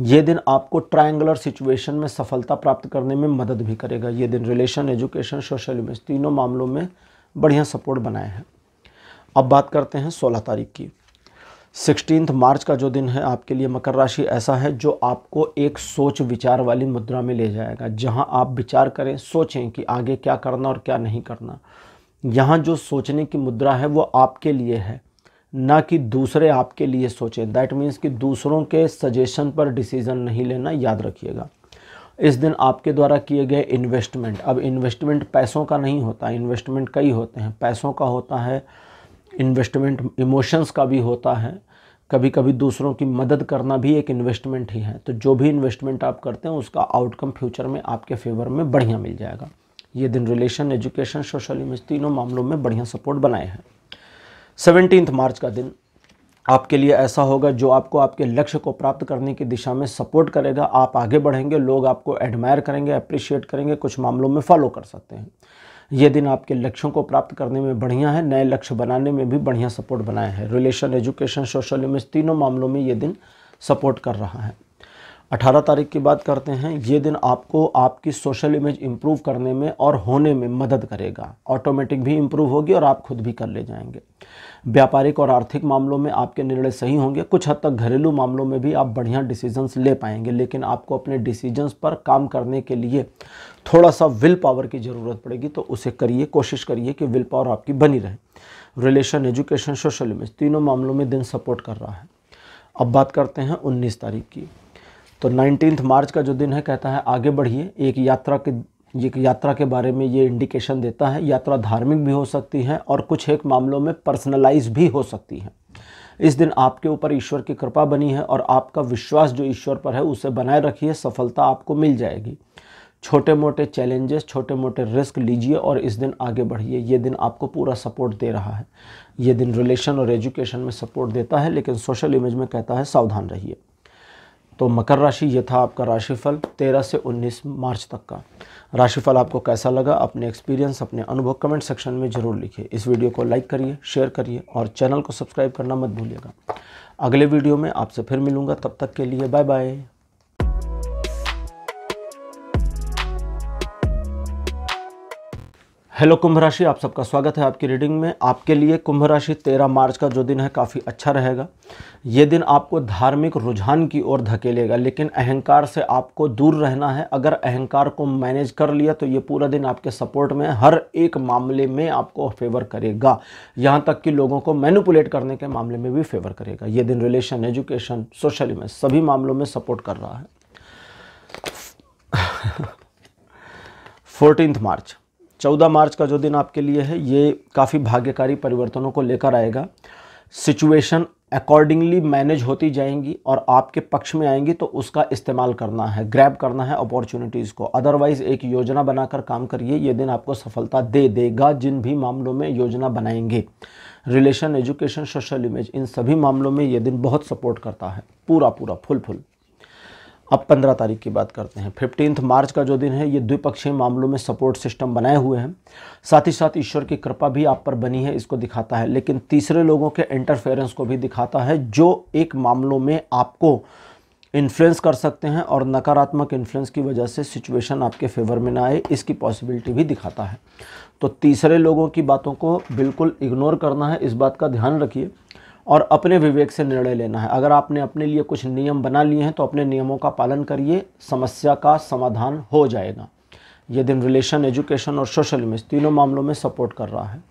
ये दिन आपको ट्रायंगुलर सिचुएशन में सफलता प्राप्त करने में मदद भी करेगा ये दिन रिलेशन एजुकेशन सोशल इमेज तीनों मामलों में बढ़िया सपोर्ट बनाए हैं अब बात करते हैं सोलह तारीख की सिक्सटीन मार्च का जो दिन है आपके लिए मकर राशि ऐसा है जो आपको एक सोच विचार वाली मुद्रा में ले जाएगा जहां आप विचार करें सोचें कि आगे क्या करना और क्या नहीं करना यहाँ जो सोचने की मुद्रा है वो आपके लिए है ना कि दूसरे आपके लिए सोचें दैट मीन्स कि दूसरों के सजेशन पर डिसीज़न नहीं लेना याद रखिएगा इस दिन आपके द्वारा किए गए इन्वेस्टमेंट अब इन्वेस्टमेंट पैसों का नहीं होता इन्वेस्टमेंट कई होते हैं पैसों का होता है इन्वेस्टमेंट इमोशंस का भी होता है कभी कभी दूसरों की मदद करना भी एक इन्वेस्टमेंट ही है तो जो भी इन्वेस्टमेंट आप करते हैं उसका आउटकम फ्यूचर में आपके फेवर में बढ़िया मिल जाएगा ये दिन रिलेशन एजुकेशन सोशल इमेज तीनों मामलों में बढ़िया सपोर्ट बनाए हैं सेवनटीन्थ मार्च का दिन आपके लिए ऐसा होगा जो आपको आपके लक्ष्य को प्राप्त करने की दिशा में सपोर्ट करेगा आप आगे बढ़ेंगे लोग आपको एडमायर करेंगे अप्रिशिएट करेंगे कुछ मामलों में फॉलो कर सकते हैं ये दिन आपके लक्ष्यों को प्राप्त करने में बढ़िया है नए लक्ष्य बनाने में भी बढ़िया सपोर्ट बनाया है रिलेशन एजुकेशन सोशल इमेज तीनों मामलों में ये दिन सपोर्ट कर रहा है अठारह तारीख की बात करते हैं ये दिन आपको आपकी सोशल इमेज इम्प्रूव करने में और होने में मदद करेगा ऑटोमेटिक भी इम्प्रूव होगी और आप खुद भी कर ले जाएंगे व्यापारिक और आर्थिक मामलों में आपके निर्णय सही होंगे कुछ हद तक घरेलू मामलों में भी आप बढ़िया डिसीजंस ले पाएंगे लेकिन आपको अपने डिसीजंस पर काम करने के लिए थोड़ा सा विल पावर की ज़रूरत पड़ेगी तो उसे करिए कोशिश करिए कि विल पावर आपकी बनी रहे रिलेशन एजुकेशन सोशल इमेज तीनों मामलों में दिन सपोर्ट कर रहा है अब बात करते हैं उन्नीस तारीख की तो नाइनटीन्थ मार्च का जो दिन है कहता है आगे बढ़िए एक यात्रा के एक यात्रा के बारे में ये इंडिकेशन देता है यात्रा धार्मिक भी हो सकती है और कुछ एक मामलों में पर्सनलाइज भी हो सकती है इस दिन आपके ऊपर ईश्वर की कृपा बनी है और आपका विश्वास जो ईश्वर पर है उसे बनाए रखिए सफलता आपको मिल जाएगी छोटे मोटे चैलेंजेस छोटे मोटे रिस्क लीजिए और इस दिन आगे बढ़िए ये दिन आपको पूरा सपोर्ट दे रहा है ये दिन रिलेशन और एजुकेशन में सपोर्ट देता है लेकिन सोशल इमेज में कहता है सावधान रहिए तो मकर राशि ये था आपका राशिफल 13 से 19 मार्च तक का राशिफल आपको कैसा लगा अपने एक्सपीरियंस अपने अनुभव कमेंट सेक्शन में ज़रूर लिखिए इस वीडियो को लाइक करिए शेयर करिए और चैनल को सब्सक्राइब करना मत भूलिएगा अगले वीडियो में आपसे फिर मिलूंगा तब तक के लिए बाय बाय हेलो कुंभ राशि आप सबका स्वागत है आपकी रीडिंग में आपके लिए कुंभ राशि तेरह मार्च का जो दिन है काफ़ी अच्छा रहेगा ये दिन आपको धार्मिक रुझान की ओर धकेलेगा लेकिन अहंकार से आपको दूर रहना है अगर अहंकार को मैनेज कर लिया तो ये पूरा दिन आपके सपोर्ट में हर एक मामले में आपको फेवर करेगा यहाँ तक कि लोगों को मैनुपुलेट करने के मामले में भी फेवर करेगा ये दिन रिलेशन एजुकेशन सोशल में सभी मामलों में सपोर्ट कर रहा है फोर्टीन मार्च 14 मार्च का जो दिन आपके लिए है ये काफ़ी भाग्यकारी परिवर्तनों को लेकर आएगा सिचुएशन अकॉर्डिंगली मैनेज होती जाएंगी और आपके पक्ष में आएंगी तो उसका इस्तेमाल करना है ग्रैब करना है अपॉर्चुनिटीज़ को अदरवाइज़ एक योजना बनाकर काम करिए ये दिन आपको सफलता दे देगा जिन भी मामलों में योजना बनाएंगे रिलेशन एजुकेशन सोशल इमेज इन सभी मामलों में ये दिन बहुत सपोर्ट करता है पूरा पूरा फुल फुल अब पंद्रह तारीख की बात करते हैं फिफ्टींथ मार्च का जो दिन है ये द्विपक्षीय मामलों में सपोर्ट सिस्टम बनाए हुए हैं साथ ही साथ ईश्वर की कृपा भी आप पर बनी है इसको दिखाता है लेकिन तीसरे लोगों के इंटरफेरेंस को भी दिखाता है जो एक मामलों में आपको इन्फ्लुएंस कर सकते हैं और नकारात्मक इन्फ्लुएंस की वजह से सिचुएशन आपके फेवर में ना आए इसकी पॉसिबिलिटी भी दिखाता है तो तीसरे लोगों की बातों को बिल्कुल इग्नोर करना है इस बात का ध्यान रखिए और अपने विवेक से निर्णय लेना है अगर आपने अपने लिए कुछ नियम बना लिए हैं तो अपने नियमों का पालन करिए समस्या का समाधान हो जाएगा ये दिन रिलेशन एजुकेशन और सोशल इमेज तीनों मामलों में सपोर्ट कर रहा है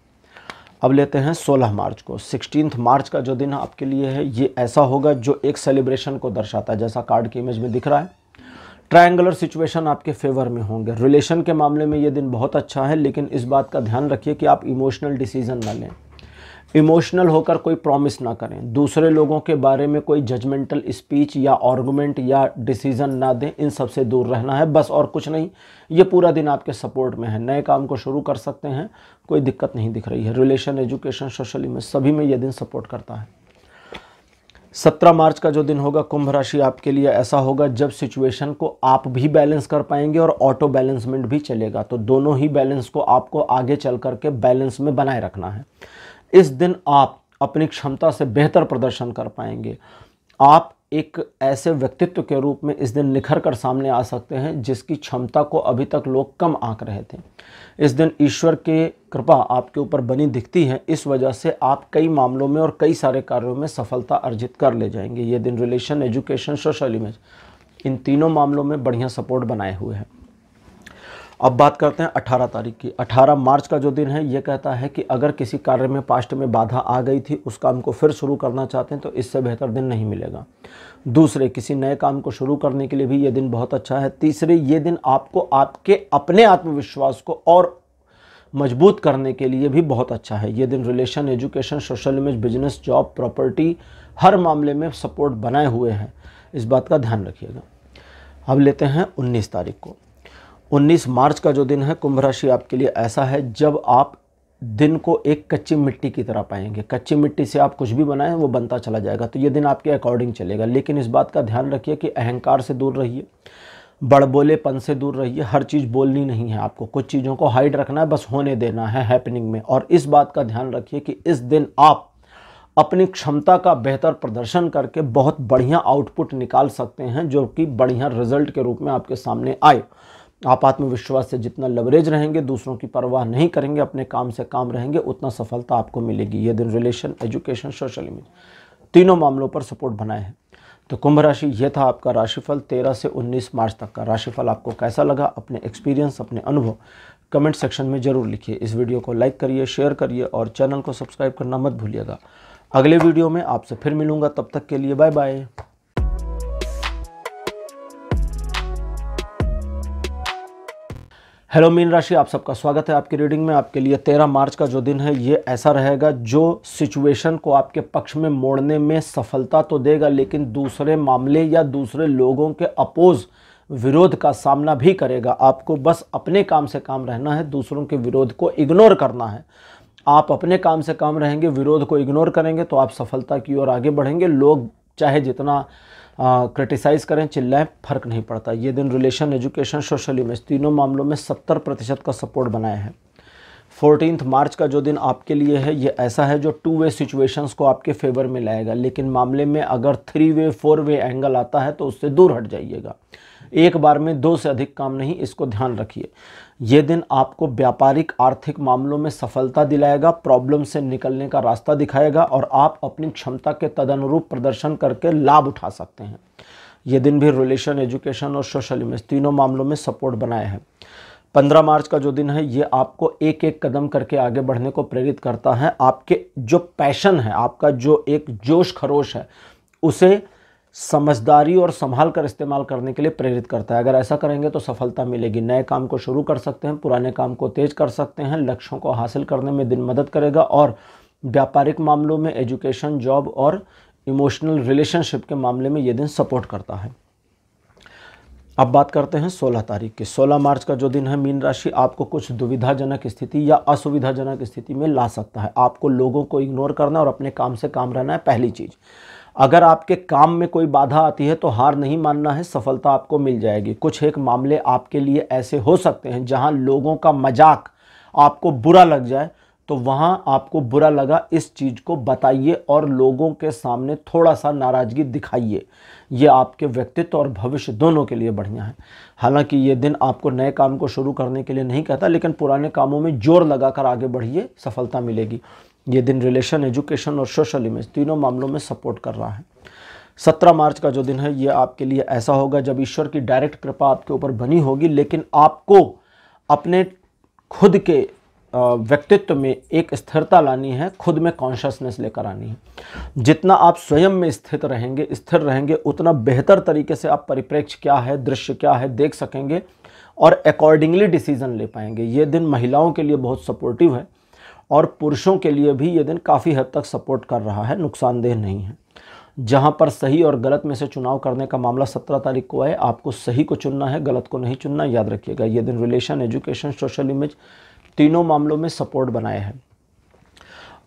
अब लेते हैं 16 मार्च को सिक्सटीन मार्च का जो दिन आपके लिए है ये ऐसा होगा जो एक सेलिब्रेशन को दर्शाता है जैसा कार्ड की इमेज में दिख रहा है ट्रायंगलर सिचुएशन आपके फेवर में होंगे रिलेशन के मामले में ये दिन बहुत अच्छा है लेकिन इस बात का ध्यान रखिए कि आप इमोशनल डिसीजन ना लें इमोशनल होकर कोई प्रॉमिस ना करें दूसरे लोगों के बारे में कोई जजमेंटल स्पीच या आर्गूमेंट या डिसीज़न ना दें इन सब से दूर रहना है बस और कुछ नहीं ये पूरा दिन आपके सपोर्ट में है नए काम को शुरू कर सकते हैं कोई दिक्कत नहीं दिख रही है रिलेशन एजुकेशन सोशल में सभी में यह दिन सपोर्ट करता है सत्रह मार्च का जो दिन होगा कुंभ राशि आपके लिए ऐसा होगा जब सिचुएशन को आप भी बैलेंस कर पाएंगे और ऑटो बैलेंसमेंट भी चलेगा तो दोनों ही बैलेंस को आपको आगे चल करके बैलेंस में बनाए रखना है इस दिन आप अपनी क्षमता से बेहतर प्रदर्शन कर पाएंगे आप एक ऐसे व्यक्तित्व के रूप में इस दिन निखर कर सामने आ सकते हैं जिसकी क्षमता को अभी तक लोग कम आंक रहे थे इस दिन ईश्वर के कृपा आपके ऊपर बनी दिखती है इस वजह से आप कई मामलों में और कई सारे कार्यों में सफलता अर्जित कर ले जाएंगे ये दिन रिलेशन एजुकेशन सोशल इमेज इन तीनों मामलों में बढ़िया सपोर्ट बनाए हुए हैं अब बात करते हैं 18 तारीख की 18 मार्च का जो दिन है ये कहता है कि अगर किसी कार्य में पास्ट में बाधा आ गई थी उस काम को फिर शुरू करना चाहते हैं तो इससे बेहतर दिन नहीं मिलेगा दूसरे किसी नए काम को शुरू करने के लिए भी ये दिन बहुत अच्छा है तीसरे ये दिन आपको आपके अपने आत्मविश्वास को और मजबूत करने के लिए भी बहुत अच्छा है ये दिन relation education social image business job property हर मामले में सपोर्ट बनाए हुए हैं इस बात का ध्यान रखिएगा अब लेते हैं 19 तारीख को 19 मार्च का जो दिन है कुंभ राशि आपके लिए ऐसा है जब आप दिन को एक कच्ची मिट्टी की तरह पाएंगे कच्ची मिट्टी से आप कुछ भी बनाएं वो बनता चला जाएगा तो ये दिन आपके अकॉर्डिंग चलेगा लेकिन इस बात का ध्यान रखिए कि अहंकार से दूर रहिए बड़बोलेपन से दूर रहिए हर चीज़ बोलनी नहीं है आपको कुछ चीज़ों को हाइड रखना है बस होने देना है हैपनिंग में और इस बात का ध्यान रखिए कि इस दिन आप अपनी क्षमता का बेहतर प्रदर्शन करके बहुत बढ़िया आउटपुट निकाल सकते हैं जो कि बढ़िया रिजल्ट के रूप में आपके सामने आए आप आत्मविश्वास से जितना लवरेज रहेंगे दूसरों की परवाह नहीं करेंगे अपने काम से काम रहेंगे उतना सफलता आपको मिलेगी ये दिन रिलेशन एजुकेशन सोशल इमेज तीनों मामलों पर सपोर्ट बनाए हैं तो कुंभ राशि यह था आपका राशिफल 13 से 19 मार्च तक का राशिफल आपको कैसा लगा अपने एक्सपीरियंस अपने अनुभव कमेंट सेक्शन में ज़रूर लिखिए इस वीडियो को लाइक करिए शेयर करिए और चैनल को सब्सक्राइब करना मत भूलिएगा अगले वीडियो में आपसे फिर मिलूंगा तब तक के लिए बाय बाय हेलो मीन राशि आप सबका स्वागत है आपकी रीडिंग में आपके लिए तेरह मार्च का जो दिन है ये ऐसा रहेगा जो सिचुएशन को आपके पक्ष में मोड़ने में सफलता तो देगा लेकिन दूसरे मामले या दूसरे लोगों के अपोज़ विरोध का सामना भी करेगा आपको बस अपने काम से काम रहना है दूसरों के विरोध को इग्नोर करना है आप अपने काम से काम रहेंगे विरोध को इग्नोर करेंगे तो आप सफलता की ओर आगे बढ़ेंगे लोग चाहे जितना क्रिटिसाइज करें चिल्लाएं फर्क नहीं पड़ता ये दिन रिलेशन एजुकेशन सोशल इमेज तीनों मामलों में सत्तर प्रतिशत का सपोर्ट बनाया है फोर्टीन मार्च का जो दिन आपके लिए है ये ऐसा है जो टू वे सिचुएशंस को आपके फेवर में लाएगा लेकिन मामले में अगर three way four way angle आता है तो उससे दूर हट जाइएगा एक बार में दो से अधिक काम नहीं इसको ध्यान रखिए ये दिन आपको व्यापारिक आर्थिक मामलों में सफलता दिलाएगा प्रॉब्लम से निकलने का रास्ता दिखाएगा और आप अपनी क्षमता के तदनुरूप प्रदर्शन करके लाभ उठा सकते हैं ये दिन भी रिलेशन एजुकेशन और सोशल इमेज तीनों मामलों में सपोर्ट बनाया है पंद्रह मार्च का जो दिन है ये आपको एक एक कदम करके आगे बढ़ने को प्रेरित करता है आपके जो पैशन है आपका जो एक जोश खरोश है उसे समझदारी और संभाल कर इस्तेमाल करने के लिए प्रेरित करता है अगर ऐसा करेंगे तो सफलता मिलेगी नए काम को शुरू कर सकते हैं पुराने काम को तेज कर सकते हैं लक्ष्यों को हासिल करने में दिन मदद करेगा और व्यापारिक मामलों में एजुकेशन जॉब और इमोशनल रिलेशनशिप के मामले में ये दिन सपोर्ट करता है अब बात करते हैं 16 तारीख की 16 मार्च का जो दिन है मीन राशि आपको कुछ दुविधाजनक स्थिति या असुविधाजनक स्थिति में ला सकता है आपको लोगों को इग्नोर करना और अपने काम से काम रहना है पहली चीज़ अगर आपके काम में कोई बाधा आती है तो हार नहीं मानना है सफलता आपको मिल जाएगी कुछ एक मामले आपके लिए ऐसे हो सकते हैं जहां लोगों का मजाक आपको बुरा लग जाए तो वहाँ आपको बुरा लगा इस चीज़ को बताइए और लोगों के सामने थोड़ा सा नाराज़गी दिखाइए ये आपके व्यक्तित्व और भविष्य दोनों के लिए बढ़िया है हालांकि ये दिन आपको नए काम को शुरू करने के लिए नहीं कहता लेकिन पुराने कामों में जोर लगाकर आगे बढ़िए सफलता मिलेगी ये दिन रिलेशन एजुकेशन और सोशल इमेज तीनों मामलों में सपोर्ट कर रहा है सत्रह मार्च का जो दिन है ये आपके लिए ऐसा होगा जब ईश्वर की डायरेक्ट कृपा आपके ऊपर बनी होगी लेकिन आपको अपने खुद के व्यक्तित्व में एक स्थिरता लानी है खुद में कॉन्शसनेस लेकर आनी है जितना आप स्वयं में स्थित रहेंगे स्थिर रहेंगे उतना बेहतर तरीके से आप परिप्रेक्ष्य क्या है दृश्य क्या है देख सकेंगे और अकॉर्डिंगली डिसीजन ले पाएंगे ये दिन महिलाओं के लिए बहुत सपोर्टिव है और पुरुषों के लिए भी ये दिन काफ़ी हद तक सपोर्ट कर रहा है नुकसानदेह नहीं है जहाँ पर सही और गलत में से चुनाव करने का मामला सत्रह तारीख को है आपको सही को चुनना है गलत को नहीं चुनना याद रखिएगा ये दिन रिलेशन एजुकेशन सोशल इमेज तीनों मामलों में सपोर्ट बनाया है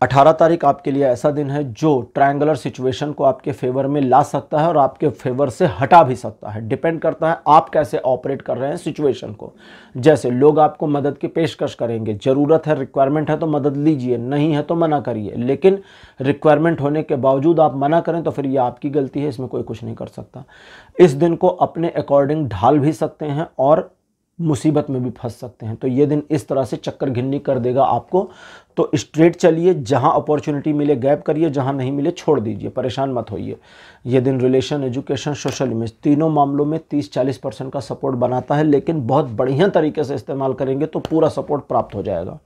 18 तारीख आपके लिए ऐसा दिन है जो ट्रायंगुलर सिचुएशन को आपके फेवर में ला सकता है और आपके फेवर से हटा भी सकता है डिपेंड करता है आप कैसे ऑपरेट कर रहे हैं सिचुएशन को जैसे लोग आपको मदद की पेशकश करेंगे ज़रूरत है रिक्वायरमेंट है तो मदद लीजिए नहीं है तो मना करिए लेकिन रिक्वायरमेंट होने के बावजूद आप मना करें तो फिर ये आपकी गलती है इसमें कोई कुछ नहीं कर सकता इस दिन को अपने अकॉर्डिंग ढाल भी सकते हैं और मुसीबत में भी फंस सकते हैं तो ये दिन इस तरह से चक्कर घिन्नी कर देगा आपको तो स्ट्रेट चलिए जहाँ अपॉर्चुनिटी मिले गैप करिए जहाँ नहीं मिले छोड़ दीजिए परेशान मत होइए ये दिन रिलेशन एजुकेशन सोशल इमेज तीनों मामलों में 30-40 परसेंट का सपोर्ट बनाता है लेकिन बहुत बढ़िया तरीके से इस्तेमाल करेंगे तो पूरा सपोर्ट प्राप्त हो जाएगा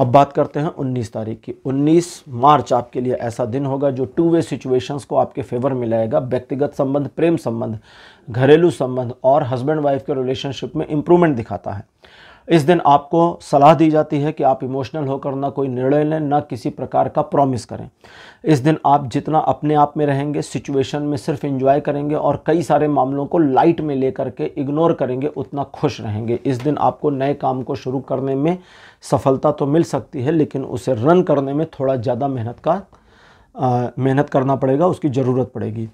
अब बात करते हैं उन्नीस तारीख की उन्नीस मार्च आपके लिए ऐसा दिन होगा जो टू वे सिचुएशंस को आपके फेवर में लाएगा व्यक्तिगत संबंध प्रेम संबंध घरेलू संबंध और हस्बैंड वाइफ के रिलेशनशिप में इंप्रूवमेंट दिखाता है इस दिन आपको सलाह दी जाती है कि आप इमोशनल होकर ना कोई निर्णय लें ना किसी प्रकार का प्रॉमिस करें इस दिन आप जितना अपने आप में रहेंगे सिचुएशन में सिर्फ इन्जॉय करेंगे और कई सारे मामलों को लाइट में ले के इग्नोर करेंगे उतना खुश रहेंगे इस दिन आपको नए काम को शुरू करने में सफलता तो मिल सकती है लेकिन उसे रन करने में थोड़ा ज़्यादा मेहनत का मेहनत करना पड़ेगा उसकी ज़रूरत पड़ेगी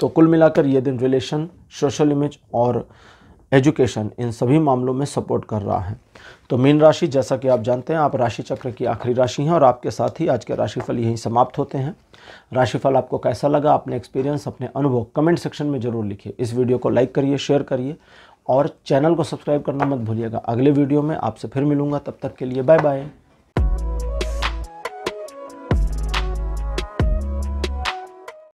तो कुल मिलाकर ये दिन रिलेशन सोशल इमेज और एजुकेशन इन सभी मामलों में सपोर्ट कर रहा है तो मीन राशि जैसा कि आप जानते हैं आप राशि चक्र की आखिरी राशि हैं और आपके साथ ही आज के राशिफल यहीं समाप्त होते हैं राशिफल आपको कैसा लगा अपने एक्सपीरियंस अपने अनुभव कमेंट सेक्शन में जरूर लिखिए इस वीडियो को लाइक करिए शेयर करिए और चैनल को सब्सक्राइब करना मत भूलिएगा अगले वीडियो में आपसे फिर मिलूंगा तब तक के लिए बाय बाय